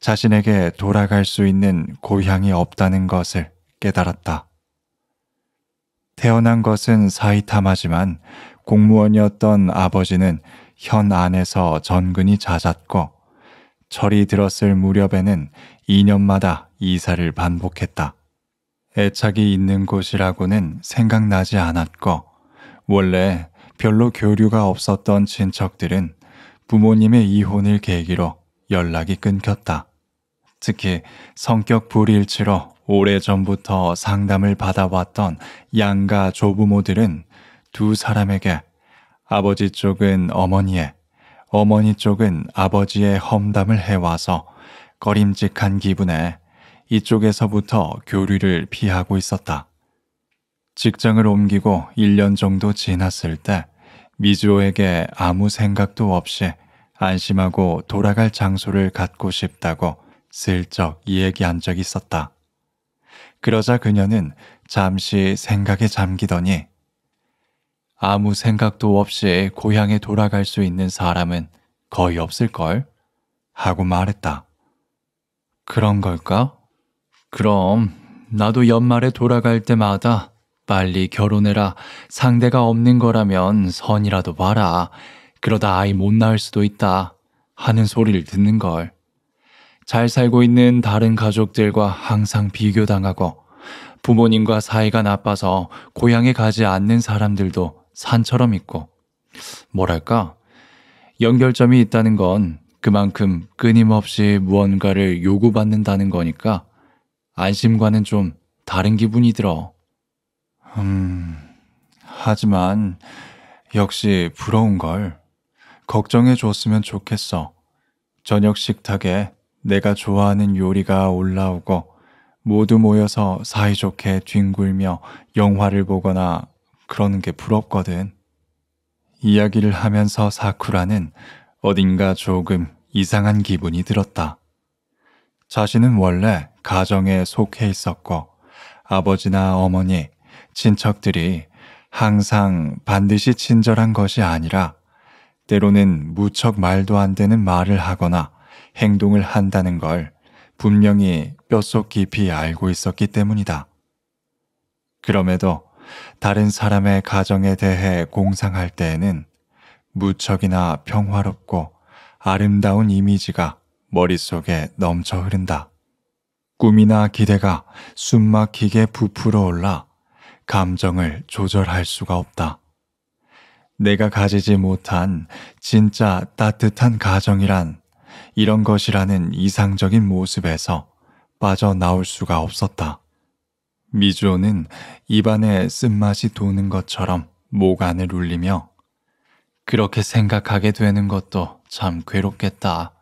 자신에게 돌아갈 수 있는 고향이 없다는 것을 깨달았다. 태어난 것은 사이타마지만 공무원이었던 아버지는 현 안에서 전근이 잦았고 철이 들었을 무렵에는 2년마다 이사를 반복했다. 애착이 있는 곳이라고는 생각나지 않았고 원래 별로 교류가 없었던 친척들은 부모님의 이혼을 계기로 연락이 끊겼다. 특히 성격 불일치로 오래전부터 상담을 받아왔던 양가 조부모들은 두 사람에게 아버지 쪽은 어머니의, 어머니 쪽은 아버지의 험담을 해와서 거림직한 기분에 이쪽에서부터 교류를 피하고 있었다. 직장을 옮기고 1년 정도 지났을 때 미주오에게 아무 생각도 없이 안심하고 돌아갈 장소를 갖고 싶다고 슬쩍 이야기한 적이 있었다. 그러자 그녀는 잠시 생각에 잠기더니 아무 생각도 없이 고향에 돌아갈 수 있는 사람은 거의 없을걸? 하고 말했다. 그런 걸까? 그럼 나도 연말에 돌아갈 때마다 빨리 결혼해라. 상대가 없는 거라면 선이라도 봐라. 그러다 아이 못 낳을 수도 있다. 하는 소리를 듣는 걸. 잘 살고 있는 다른 가족들과 항상 비교당하고 부모님과 사이가 나빠서 고향에 가지 않는 사람들도 산처럼 있고 뭐랄까 연결점이 있다는 건 그만큼 끊임없이 무언가를 요구받는다는 거니까 안심과는 좀 다른 기분이 들어. 음, 하지만 역시 부러운 걸 걱정해 줬으면 좋겠어. 저녁 식탁에 내가 좋아하는 요리가 올라오고 모두 모여서 사이좋게 뒹굴며 영화를 보거나 그러는 게 부럽거든. 이야기를 하면서 사쿠라는 어딘가 조금 이상한 기분이 들었다. 자신은 원래 가정에 속해 있었고 아버지나 어머니, 친척들이 항상 반드시 친절한 것이 아니라 때로는 무척 말도 안 되는 말을 하거나 행동을 한다는 걸 분명히 뼛속 깊이 알고 있었기 때문이다. 그럼에도 다른 사람의 가정에 대해 공상할 때에는 무척이나 평화롭고 아름다운 이미지가 머릿속에 넘쳐 흐른다. 꿈이나 기대가 숨막히게 부풀어 올라 감정을 조절할 수가 없다. 내가 가지지 못한 진짜 따뜻한 가정이란 이런 것이라는 이상적인 모습에서 빠져나올 수가 없었다. 미주호는 입안에 쓴맛이 도는 것처럼 목 안을 울리며 그렇게 생각하게 되는 것도 참 괴롭겠다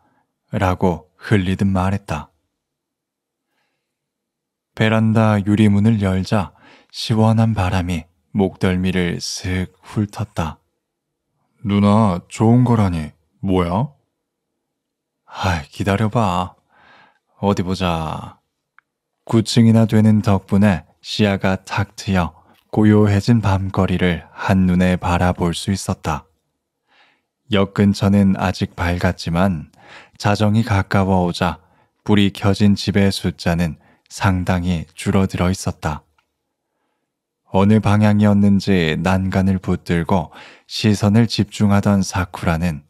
라고 흘리듯 말했다. 베란다 유리문을 열자 시원한 바람이 목덜미를 슥 훑었다. 누나, 좋은 거라니. 뭐야? 아, 기다려봐. 어디 보자. 9층이나 되는 덕분에 시야가 탁 트여 고요해진 밤거리를 한눈에 바라볼 수 있었다. 역 근처는 아직 밝았지만 자정이 가까워오자 불이 켜진 집의 숫자는 상당히 줄어들어 있었다. 어느 방향이었는지 난간을 붙들고 시선을 집중하던 사쿠라는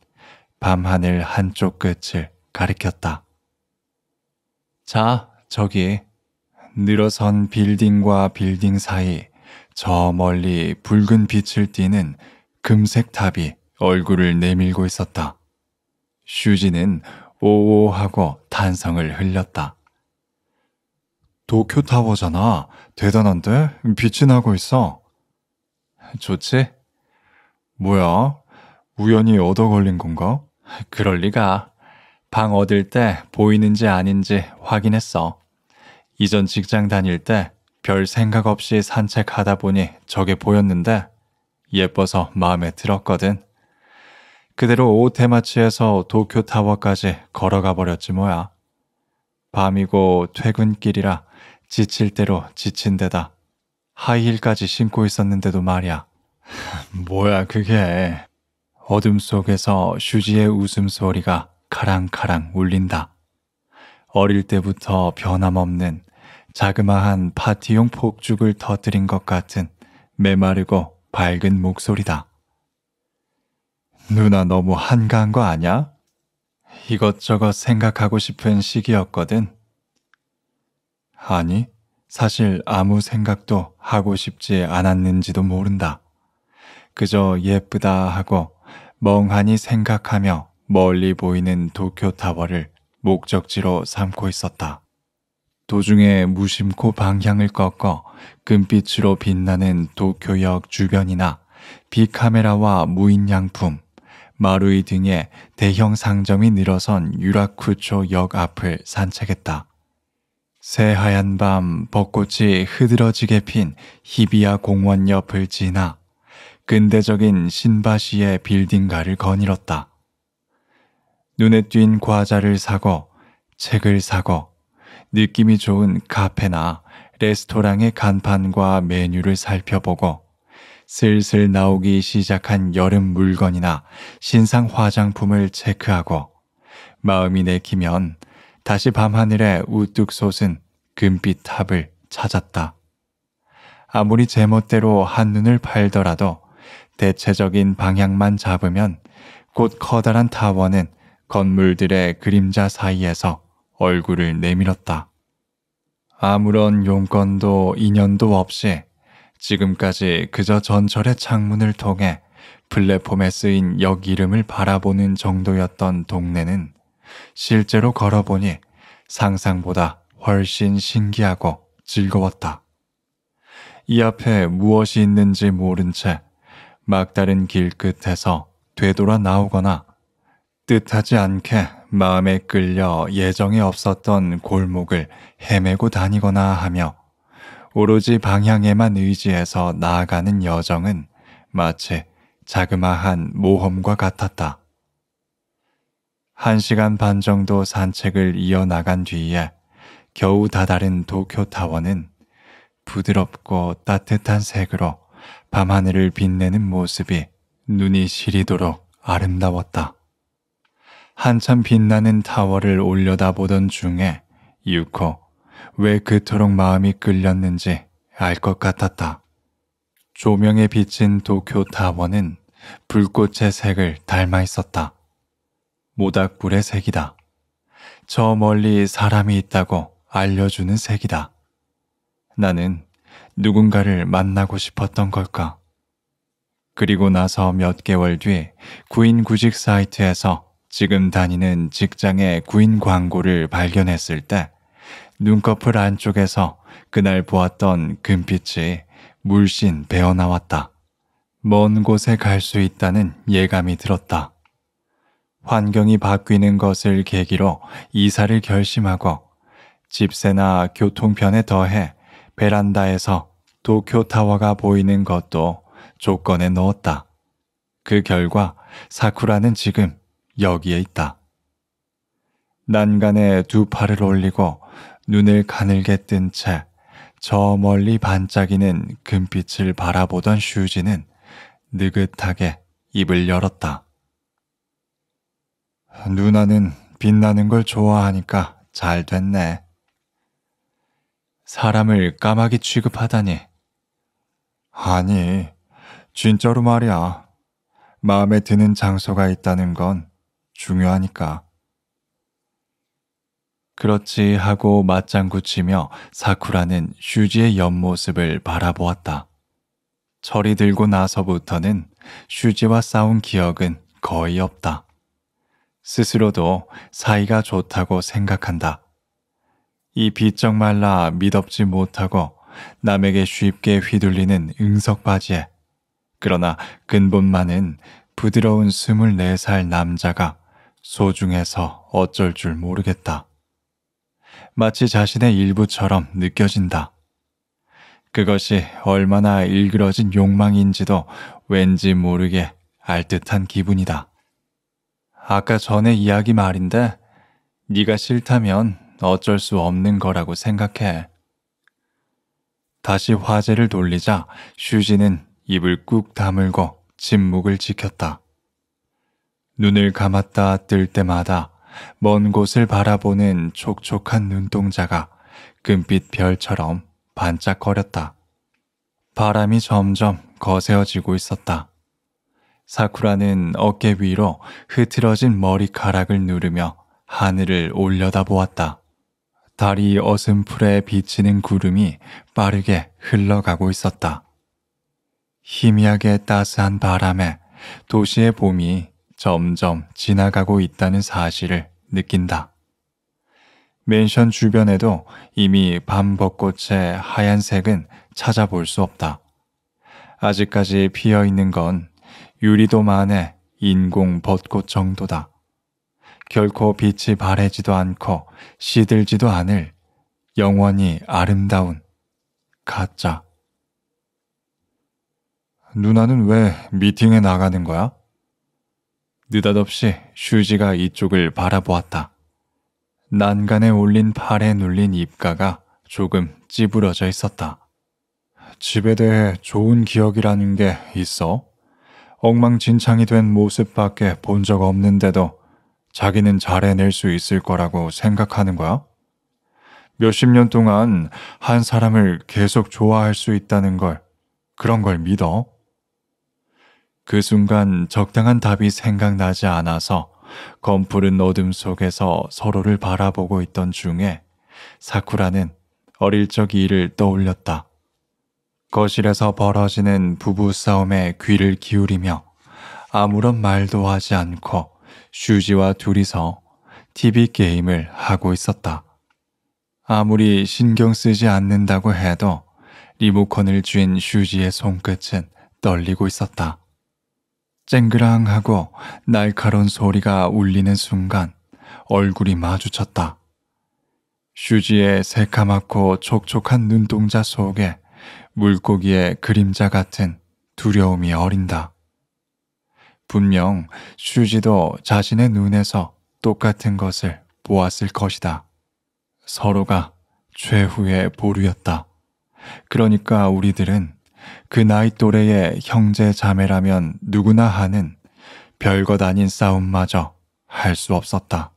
밤하늘 한쪽 끝을 가리켰다. 자, 저기 늘어선 빌딩과 빌딩 사이 저 멀리 붉은 빛을 띠는 금색 탑이 얼굴을 내밀고 있었다. 슈지는 오오하고 탄성을 흘렸다. 도쿄타워잖아. 대단한데? 빛이 나고 있어. 좋지? 뭐야? 우연히 얻어 걸린 건가? 그럴 리가. 방 얻을 때 보이는지 아닌지 확인했어. 이전 직장 다닐 때 별 생각 없이 산책하다 보니 저게 보였는데 예뻐서 마음에 들었거든. 그대로 오테마치에서 도쿄 타워까지 걸어가 버렸지 뭐야. 밤이고 퇴근길이라 지칠 대로 지친 데다 하이힐까지 신고 있었는데도 말이야. 뭐야 그게. 어둠 속에서 슈지의 웃음소리가 카랑카랑 울린다. 어릴 때부터 변함없는 자그마한 파티용 폭죽을 터뜨린 것 같은 메마르고 밝은 목소리다. 누나 너무 한가한 거 아냐? 이것저것 생각하고 싶은 시기였거든. 아니, 사실 아무 생각도 하고 싶지 않았는지도 모른다. 그저 예쁘다 하고 멍하니 생각하며 멀리 보이는 도쿄타워를 목적지로 삼고 있었다. 도중에 무심코 방향을 꺾어 금빛으로 빛나는 도쿄역 주변이나 비카메라와 무인양품, 마루이 등의 대형 상점이 늘어선 유라쿠초 역 앞을 산책했다. 새하얀 밤 벚꽃이 흐드러지게 핀 히비야 공원 옆을 지나 근대적인 신바시의 빌딩가를 거닐었다. 눈에 띈 과자를 사고 책을 사고 느낌이 좋은 카페나 레스토랑의 간판과 메뉴를 살펴보고 슬슬 나오기 시작한 여름 물건이나 신상 화장품을 체크하고 마음이 내키면 다시 밤하늘에 우뚝 솟은 금빛 탑을 찾았다. 아무리 제멋대로 한눈을 팔더라도 대체적인 방향만 잡으면 곧 커다란 타워는 건물들의 그림자 사이에서 얼굴을 내밀었다. 아무런 용건도 인연도 없이 지금까지 그저 전철의 창문을 통해 플랫폼에 쓰인 역 이름을 바라보는 정도였던 동네는 실제로 걸어보니 상상보다 훨씬 신기하고 즐거웠다. 이 앞에 무엇이 있는지 모른 채 막다른 길 끝에서 되돌아 나오거나 뜻하지 않게 마음에 끌려 예정에 없었던 골목을 헤매고 다니거나 하며 오로지 방향에만 의지해서 나아가는 여정은 마치 자그마한 모험과 같았다. 한 시간 반 정도 산책을 이어나간 뒤에 겨우 다다른 도쿄타워는 부드럽고 따뜻한 색으로 밤하늘을 빛내는 모습이 눈이 시리도록 아름다웠다. 한참 빛나는 타워를 올려다보던 중에 유코 왜 그토록 마음이 끌렸는지 알 것 같았다. 조명에 비친 도쿄 타워는 불꽃의 색을 닮아 있었다. 모닥불의 색이다. 저 멀리 사람이 있다고 알려주는 색이다. 나는 누군가를 만나고 싶었던 걸까? 그리고 나서 몇 개월 뒤 구인 구직 사이트에서 지금 다니는 직장의 구인 광고를 발견했을 때 눈꺼풀 안쪽에서 그날 보았던 금빛이 물씬 배어나왔다. 먼 곳에 갈 수 있다는 예감이 들었다. 환경이 바뀌는 것을 계기로 이사를 결심하고 집세나 교통편에 더해 베란다에서 도쿄타워가 보이는 것도 조건에 넣었다. 그 결과 사쿠라는 지금 여기에 있다. 난간에 두 팔을 올리고 눈을 가늘게 뜬 채 저 멀리 반짝이는 금빛을 바라보던 슈지는 느긋하게 입을 열었다. 누나는 빛나는 걸 좋아하니까 잘 됐네. 사람을 까마귀 취급하다니. 아니, 진짜로 말이야. 마음에 드는 장소가 있다는 건 중요하니까. 그렇지 하고 맞장구 치며 사쿠라는 슈지의 옆모습을 바라보았다. 철이 들고 나서부터는 슈지와 싸운 기억은 거의 없다. 스스로도 사이가 좋다고 생각한다. 이 비쩍 말라 믿없지 못하고 남에게 쉽게 휘둘리는 응석 바지에 그러나 근본만은 부드러운 24살 남자가 소중해서 어쩔 줄 모르겠다. 마치 자신의 일부처럼 느껴진다. 그것이 얼마나 일그러진 욕망인지도 왠지 모르게 알듯한 기분이다. 아까 전에 이야기 말인데 네가 싫다면 어쩔 수 없는 거라고 생각해. 다시 화제를 돌리자 슈지는 입을 꾹 다물고 침묵을 지켰다. 눈을 감았다 뜰 때마다 먼 곳을 바라보는 촉촉한 눈동자가 금빛 별처럼 반짝거렸다. 바람이 점점 거세어지고 있었다. 사쿠라는 어깨 위로 흐트러진 머리카락을 누르며 하늘을 올려다보았다. 다리 어슴풀에 비치는 구름이 빠르게 흘러가고 있었다. 희미하게 따스한 바람에 도시의 봄이 점점 지나가고 있다는 사실을 느낀다. 맨션 주변에도 이미 밤 벚꽃의 하얀색은 찾아볼 수 없다. 아직까지 피어 있는 건유리도만의 인공 벚꽃 정도다. 결코 빛이 바래지도 않고 시들지도 않을 영원히 아름다운 가짜. 누나는 왜 미팅에 나가는 거야? 느닷없이 슈지가 이쪽을 바라보았다. 난간에 올린 팔에 눌린 입가가 조금 찌부러져 있었다. 집에 대해 좋은 기억이라는 게 있어? 엉망진창이 된 모습밖에 본 적 없는데도 자기는 잘해낼 수 있을 거라고 생각하는 거야? 몇십 년 동안 한 사람을 계속 좋아할 수 있다는 걸, 그런 걸 믿어? 그 순간 적당한 답이 생각나지 않아서 검푸른 어둠 속에서 서로를 바라보고 있던 중에 사쿠라는 어릴 적 일을 떠올렸다. 거실에서 벌어지는 부부싸움에 귀를 기울이며 아무런 말도 하지 않고 슈지와 둘이서 TV 게임을 하고 있었다. 아무리 신경 쓰지 않는다고 해도 리모컨을 쥔 슈지의 손끝은 떨리고 있었다. 쨍그랑하고 날카로운 소리가 울리는 순간 얼굴이 마주쳤다. 슈지의 새까맣고 촉촉한 눈동자 속에 물고기의 그림자 같은 두려움이 어린다. 분명 슈지도 자신의 눈에서 똑같은 것을 보았을 것이다. 서로가 최후의 보루였다. 그러니까 우리들은 그 나이 또래의 형제 자매라면 누구나 하는 별것 아닌 싸움마저 할 수 없었다.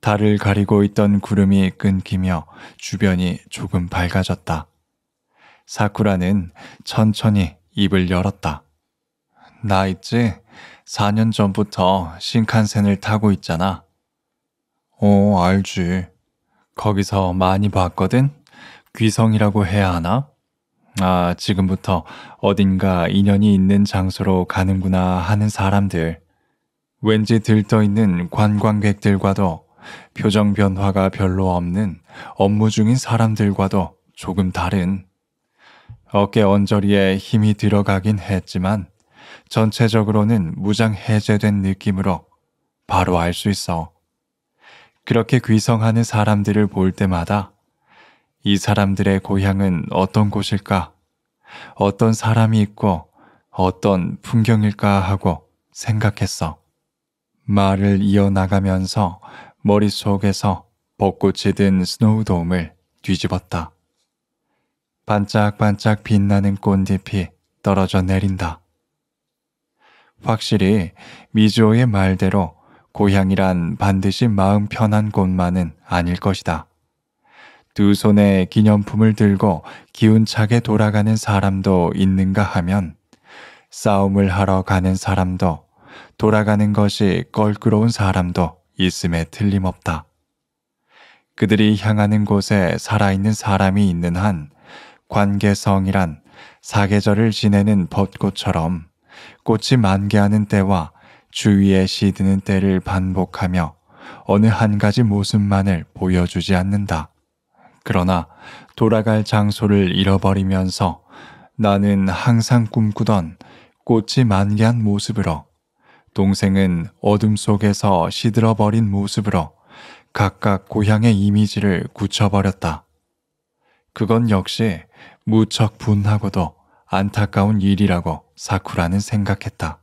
달을 가리고 있던 구름이 끊기며 주변이 조금 밝아졌다. 사쿠라는 천천히 입을 열었다. 나 있지? 4년 전부터 신칸센을 타고 있잖아. 어, 알지. 거기서 많이 봤거든? 귀성이라고 해야 하나? 아, 지금부터 어딘가 인연이 있는 장소로 가는구나 하는 사람들. 왠지 들떠 있는 관광객들과도 표정 변화가 별로 없는 업무 중인 사람들과도 조금 다른 어깨 언저리에 힘이 들어가긴 했지만 전체적으로는 무장 해제된 느낌으로 바로 알 수 있어. 그렇게 귀성하는 사람들을 볼 때마다 이 사람들의 고향은 어떤 곳일까? 어떤 사람이 있고 어떤 풍경일까 하고 생각했어. 말을 이어나가면서 머릿속에서 벚꽃이 든 스노우돔을 뒤집었다. 반짝반짝 빛나는 꽃잎이 떨어져 내린다. 확실히 미조의 말대로 고향이란 반드시 마음 편한 곳만은 아닐 것이다. 두 손에 기념품을 들고 기운차게 돌아가는 사람도 있는가 하면 싸움을 하러 가는 사람도 돌아가는 것이 껄끄러운 사람도 있음에 틀림없다. 그들이 향하는 곳에 살아있는 사람이 있는 한 관계성이란 사계절을 지내는 벚꽃처럼 꽃이 만개하는 때와 주위에 시드는 때를 반복하며 어느 한 가지 모습만을 보여주지 않는다. 그러나 돌아갈 장소를 잃어버리면서 나는 항상 꿈꾸던 꽃이 만개한 모습으로 동생은 어둠 속에서 시들어버린 모습으로 각각 고향의 이미지를 굳혀버렸다. 그건 역시 무척 분하고도 안타까운 일이라고 사쿠라는 생각했다.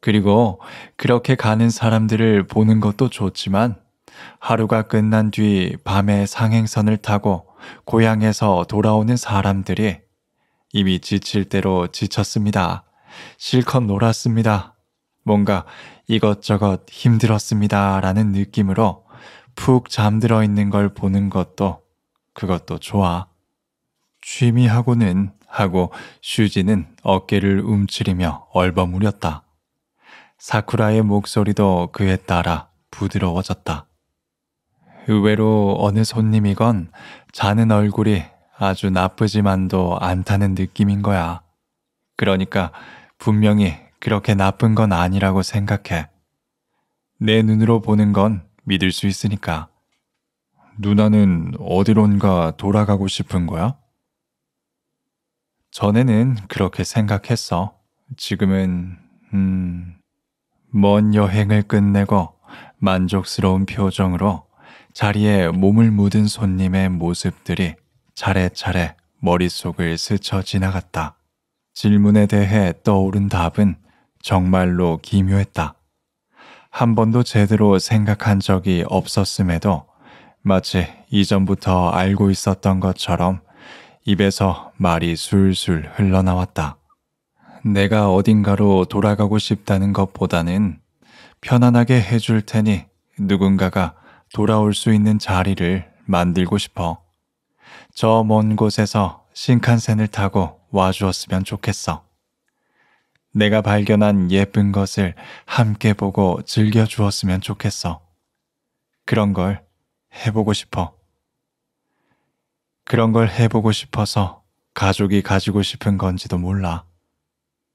그리고 그렇게 가는 사람들을 보는 것도 좋지만 하루가 끝난 뒤 밤에 상행선을 타고 고향에서 돌아오는 사람들이 이미 지칠 대로 지쳤습니다. 실컷 놀았습니다. 뭔가 이것저것 힘들었습니다. 라는 느낌으로 푹 잠들어 있는 걸 보는 것도 그것도 좋아. 취미하고는 하고 슈지는 어깨를 움츠리며 얼버무렸다. 사쿠라의 목소리도 그에 따라 부드러워졌다. 의외로 어느 손님이건 자는 얼굴이 아주 나쁘지만도 않다는 느낌인 거야. 그러니까 분명히 그렇게 나쁜 건 아니라고 생각해. 내 눈으로 보는 건 믿을 수 있으니까. 누나는 어디론가 돌아가고 싶은 거야? 전에는 그렇게 생각했어. 지금은, 음, 먼 여행을 끝내고 만족스러운 표정으로 자리에 몸을 묻은 손님의 모습들이 차례차례 머릿속을 스쳐 지나갔다. 질문에 대해 떠오른 답은 정말로 기묘했다. 한 번도 제대로 생각한 적이 없었음에도 마치 이전부터 알고 있었던 것처럼 입에서 말이 술술 흘러나왔다. 내가 어딘가로 돌아가고 싶다는 것보다는 편안하게 해줄 테니 누군가가 돌아올 수 있는 자리를 만들고 싶어. 저 먼 곳에서 신칸센을 타고 와주었으면 좋겠어. 내가 발견한 예쁜 것을 함께 보고 즐겨주었으면 좋겠어. 그런 걸 해보고 싶어. 그런 걸 해보고 싶어서 가족이 가지고 싶은 건지도 몰라.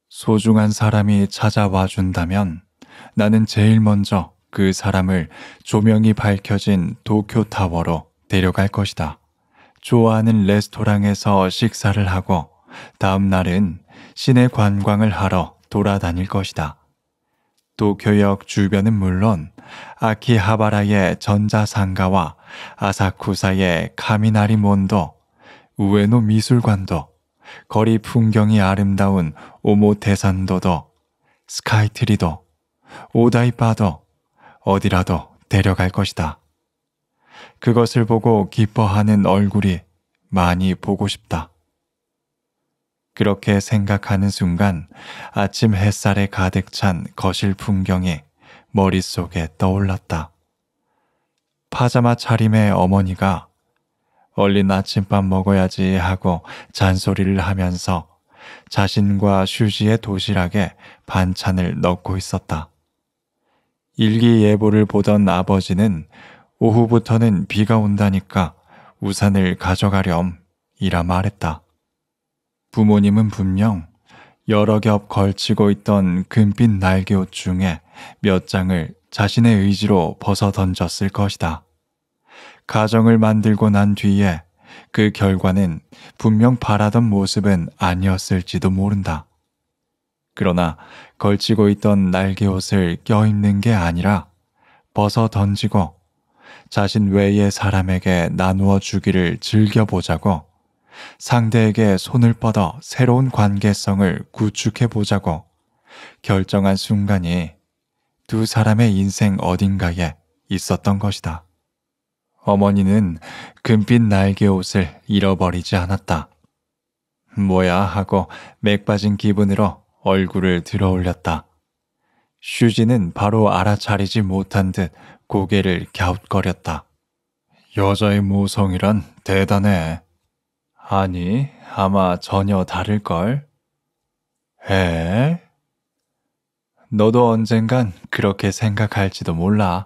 소중한 사람이 찾아와 준다면 나는 제일 먼저 그 사람을 조명이 밝혀진 도쿄 타워로 데려갈 것이다. 좋아하는 레스토랑에서 식사를 하고 다음 날은 시내 관광을 하러 돌아다닐 것이다. 도쿄역 주변은 물론 아키하바라의 전자상가와 아사쿠사의 카미나리몬도 우에노 미술관도 거리 풍경이 아름다운 오모테산도도 스카이트리도 오다이바도 어디라도 데려갈 것이다. 그것을 보고 기뻐하는 얼굴이 많이 보고 싶다. 그렇게 생각하는 순간 아침 햇살에 가득 찬 거실 풍경이 머릿속에 떠올랐다. 파자마 차림의 어머니가 얼른 아침밥 먹어야지 하고 잔소리를 하면서 자신과 슈지의 도시락에 반찬을 넣고 있었다. 일기예보를 보던 아버지는 오후부터는 비가 온다니까 우산을 가져가렴 이라 말했다. 부모님은 분명 여러 겹 걸치고 있던 금빛 날개옷 중에 몇 장을 자신의 의지로 벗어 던졌을 것이다. 가정을 만들고 난 뒤에 그 결과는 분명 바라던 모습은 아니었을지도 모른다. 그러나 걸치고 있던 날개옷을 껴입는 게 아니라 벗어 던지고 자신 외의 사람에게 나누어 주기를 즐겨보자고 상대에게 손을 뻗어 새로운 관계성을 구축해보자고 결정한 순간이 두 사람의 인생 어딘가에 있었던 것이다. 어머니는 금빛 날개옷을 잃어버리지 않았다. 뭐야 하고 맥 빠진 기분으로 얼굴을 들어 올렸다. 슈지는 바로 알아차리지 못한 듯 고개를 갸웃거렸다. 여자의 모성이란 대단해. 아니, 아마 전혀 다를걸? 에? 너도 언젠간 그렇게 생각할지도 몰라.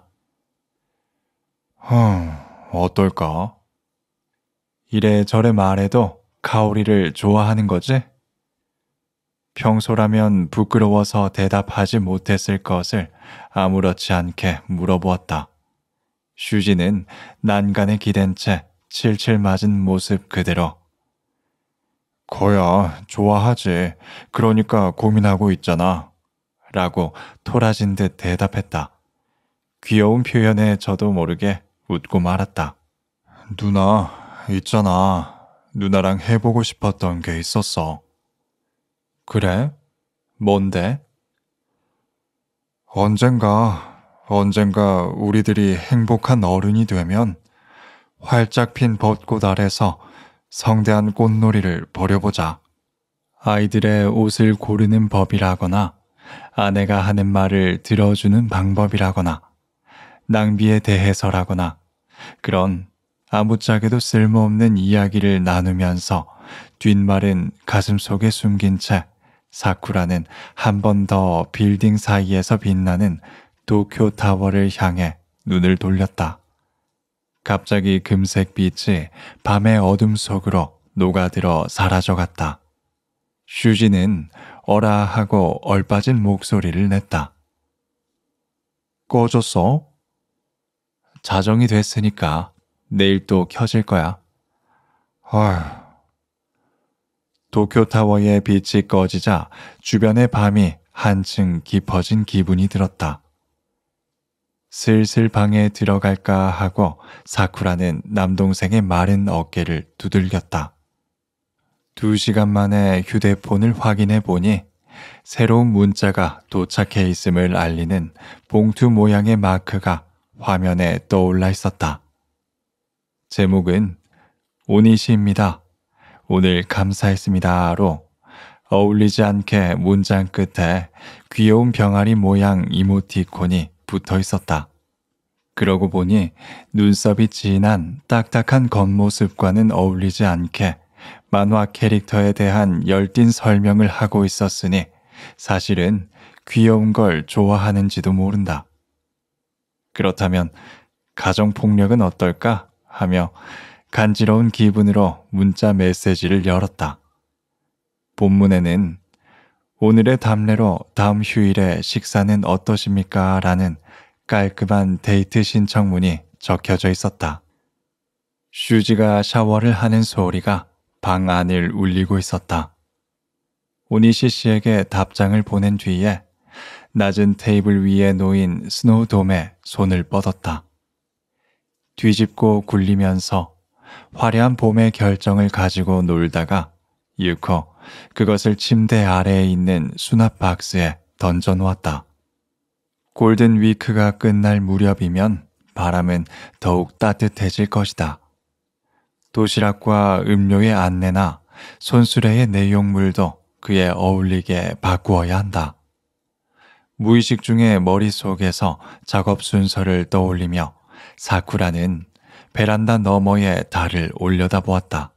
흠, 어떨까? 이래저래 말해도 카오리를 좋아하는 거지? 평소라면 부끄러워서 대답하지 못했을 것을 아무렇지 않게 물어보았다. 슈지는 난간에 기댄 채 칠칠 맞은 모습 그대로 거야, 좋아하지. 그러니까 고민하고 있잖아. 라고 토라진 듯 대답했다. 귀여운 표현에 저도 모르게 웃고 말았다. 누나, 있잖아. 누나랑 해보고 싶었던 게 있었어. 그래? 뭔데? 언젠가, 언젠가 우리들이 행복한 어른이 되면 활짝 핀 벚꽃 아래서 성대한 꽃놀이를 벌여보자. 아이들의 옷을 고르는 법이라거나 아내가 하는 말을 들어주는 방법이라거나 낭비에 대해서라거나 그런 아무짝에도 쓸모없는 이야기를 나누면서 뒷말은 가슴속에 숨긴 채 사쿠라는 한 번 더 빌딩 사이에서 빛나는 도쿄 타워를 향해 눈을 돌렸다. 갑자기 금색 빛이 밤의 어둠 속으로 녹아들어 사라져갔다. 슈지는 어라 하고 얼빠진 목소리를 냈다. 꺼졌어? 자정이 됐으니까 내일 또 켜질 거야. 헐, 도쿄타워의 빛이 꺼지자 주변의 밤이 한층 깊어진 기분이 들었다. 슬슬 방에 들어갈까 하고 사쿠라는 남동생의 마른 어깨를 두들겼다. 두 시간 만에 휴대폰을 확인해 보니 새로운 문자가 도착해 있음을 알리는 봉투 모양의 마크가 화면에 떠올라 있었다. 제목은 오니시입니다. 오늘 감사했습니다로 어울리지 않게 문장 끝에 귀여운 병아리 모양 이모티콘이 붙어 있었다. 그러고 보니 눈썹이 진한 딱딱한 겉모습과는 어울리지 않게 만화 캐릭터에 대한 열띤 설명을 하고 있었으니 사실은 귀여운 걸 좋아하는지도 모른다. 그렇다면 가정폭력은 어떨까 하며 간지러운 기분으로 문자 메시지를 열었다. 본문에는 오늘의 담례로 다음 휴일에 식사는 어떠십니까? 라는 깔끔한 데이트 신청문이 적혀져 있었다. 슈지가 샤워를 하는 소리가 방 안을 울리고 있었다. 오니시 씨에게 답장을 보낸 뒤에 낮은 테이블 위에 놓인 스노우돔에 손을 뻗었다. 뒤집고 굴리면서 화려한 봄의 결정을 가지고 놀다가 유커 그것을 침대 아래에 있는 수납 박스에 던져놓았다. 골든 위크가 끝날 무렵이면 바람은 더욱 따뜻해질 것이다. 도시락과 음료의 안내나 손수레의 내용물도 그에 어울리게 바꾸어야 한다. 무의식 중에 머릿속에서 작업 순서를 떠올리며 사쿠라는 베란다 너머에 달을 올려다 보았다.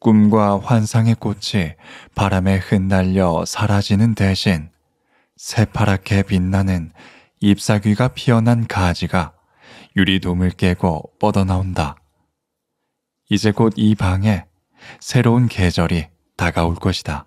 꿈과 환상의 꽃이 바람에 흩날려 사라지는 대신 새파랗게 빛나는 잎사귀가 피어난 가지가 유리돔을 깨고 뻗어나온다. 이제 곧 이 방에 새로운 계절이 다가올 것이다.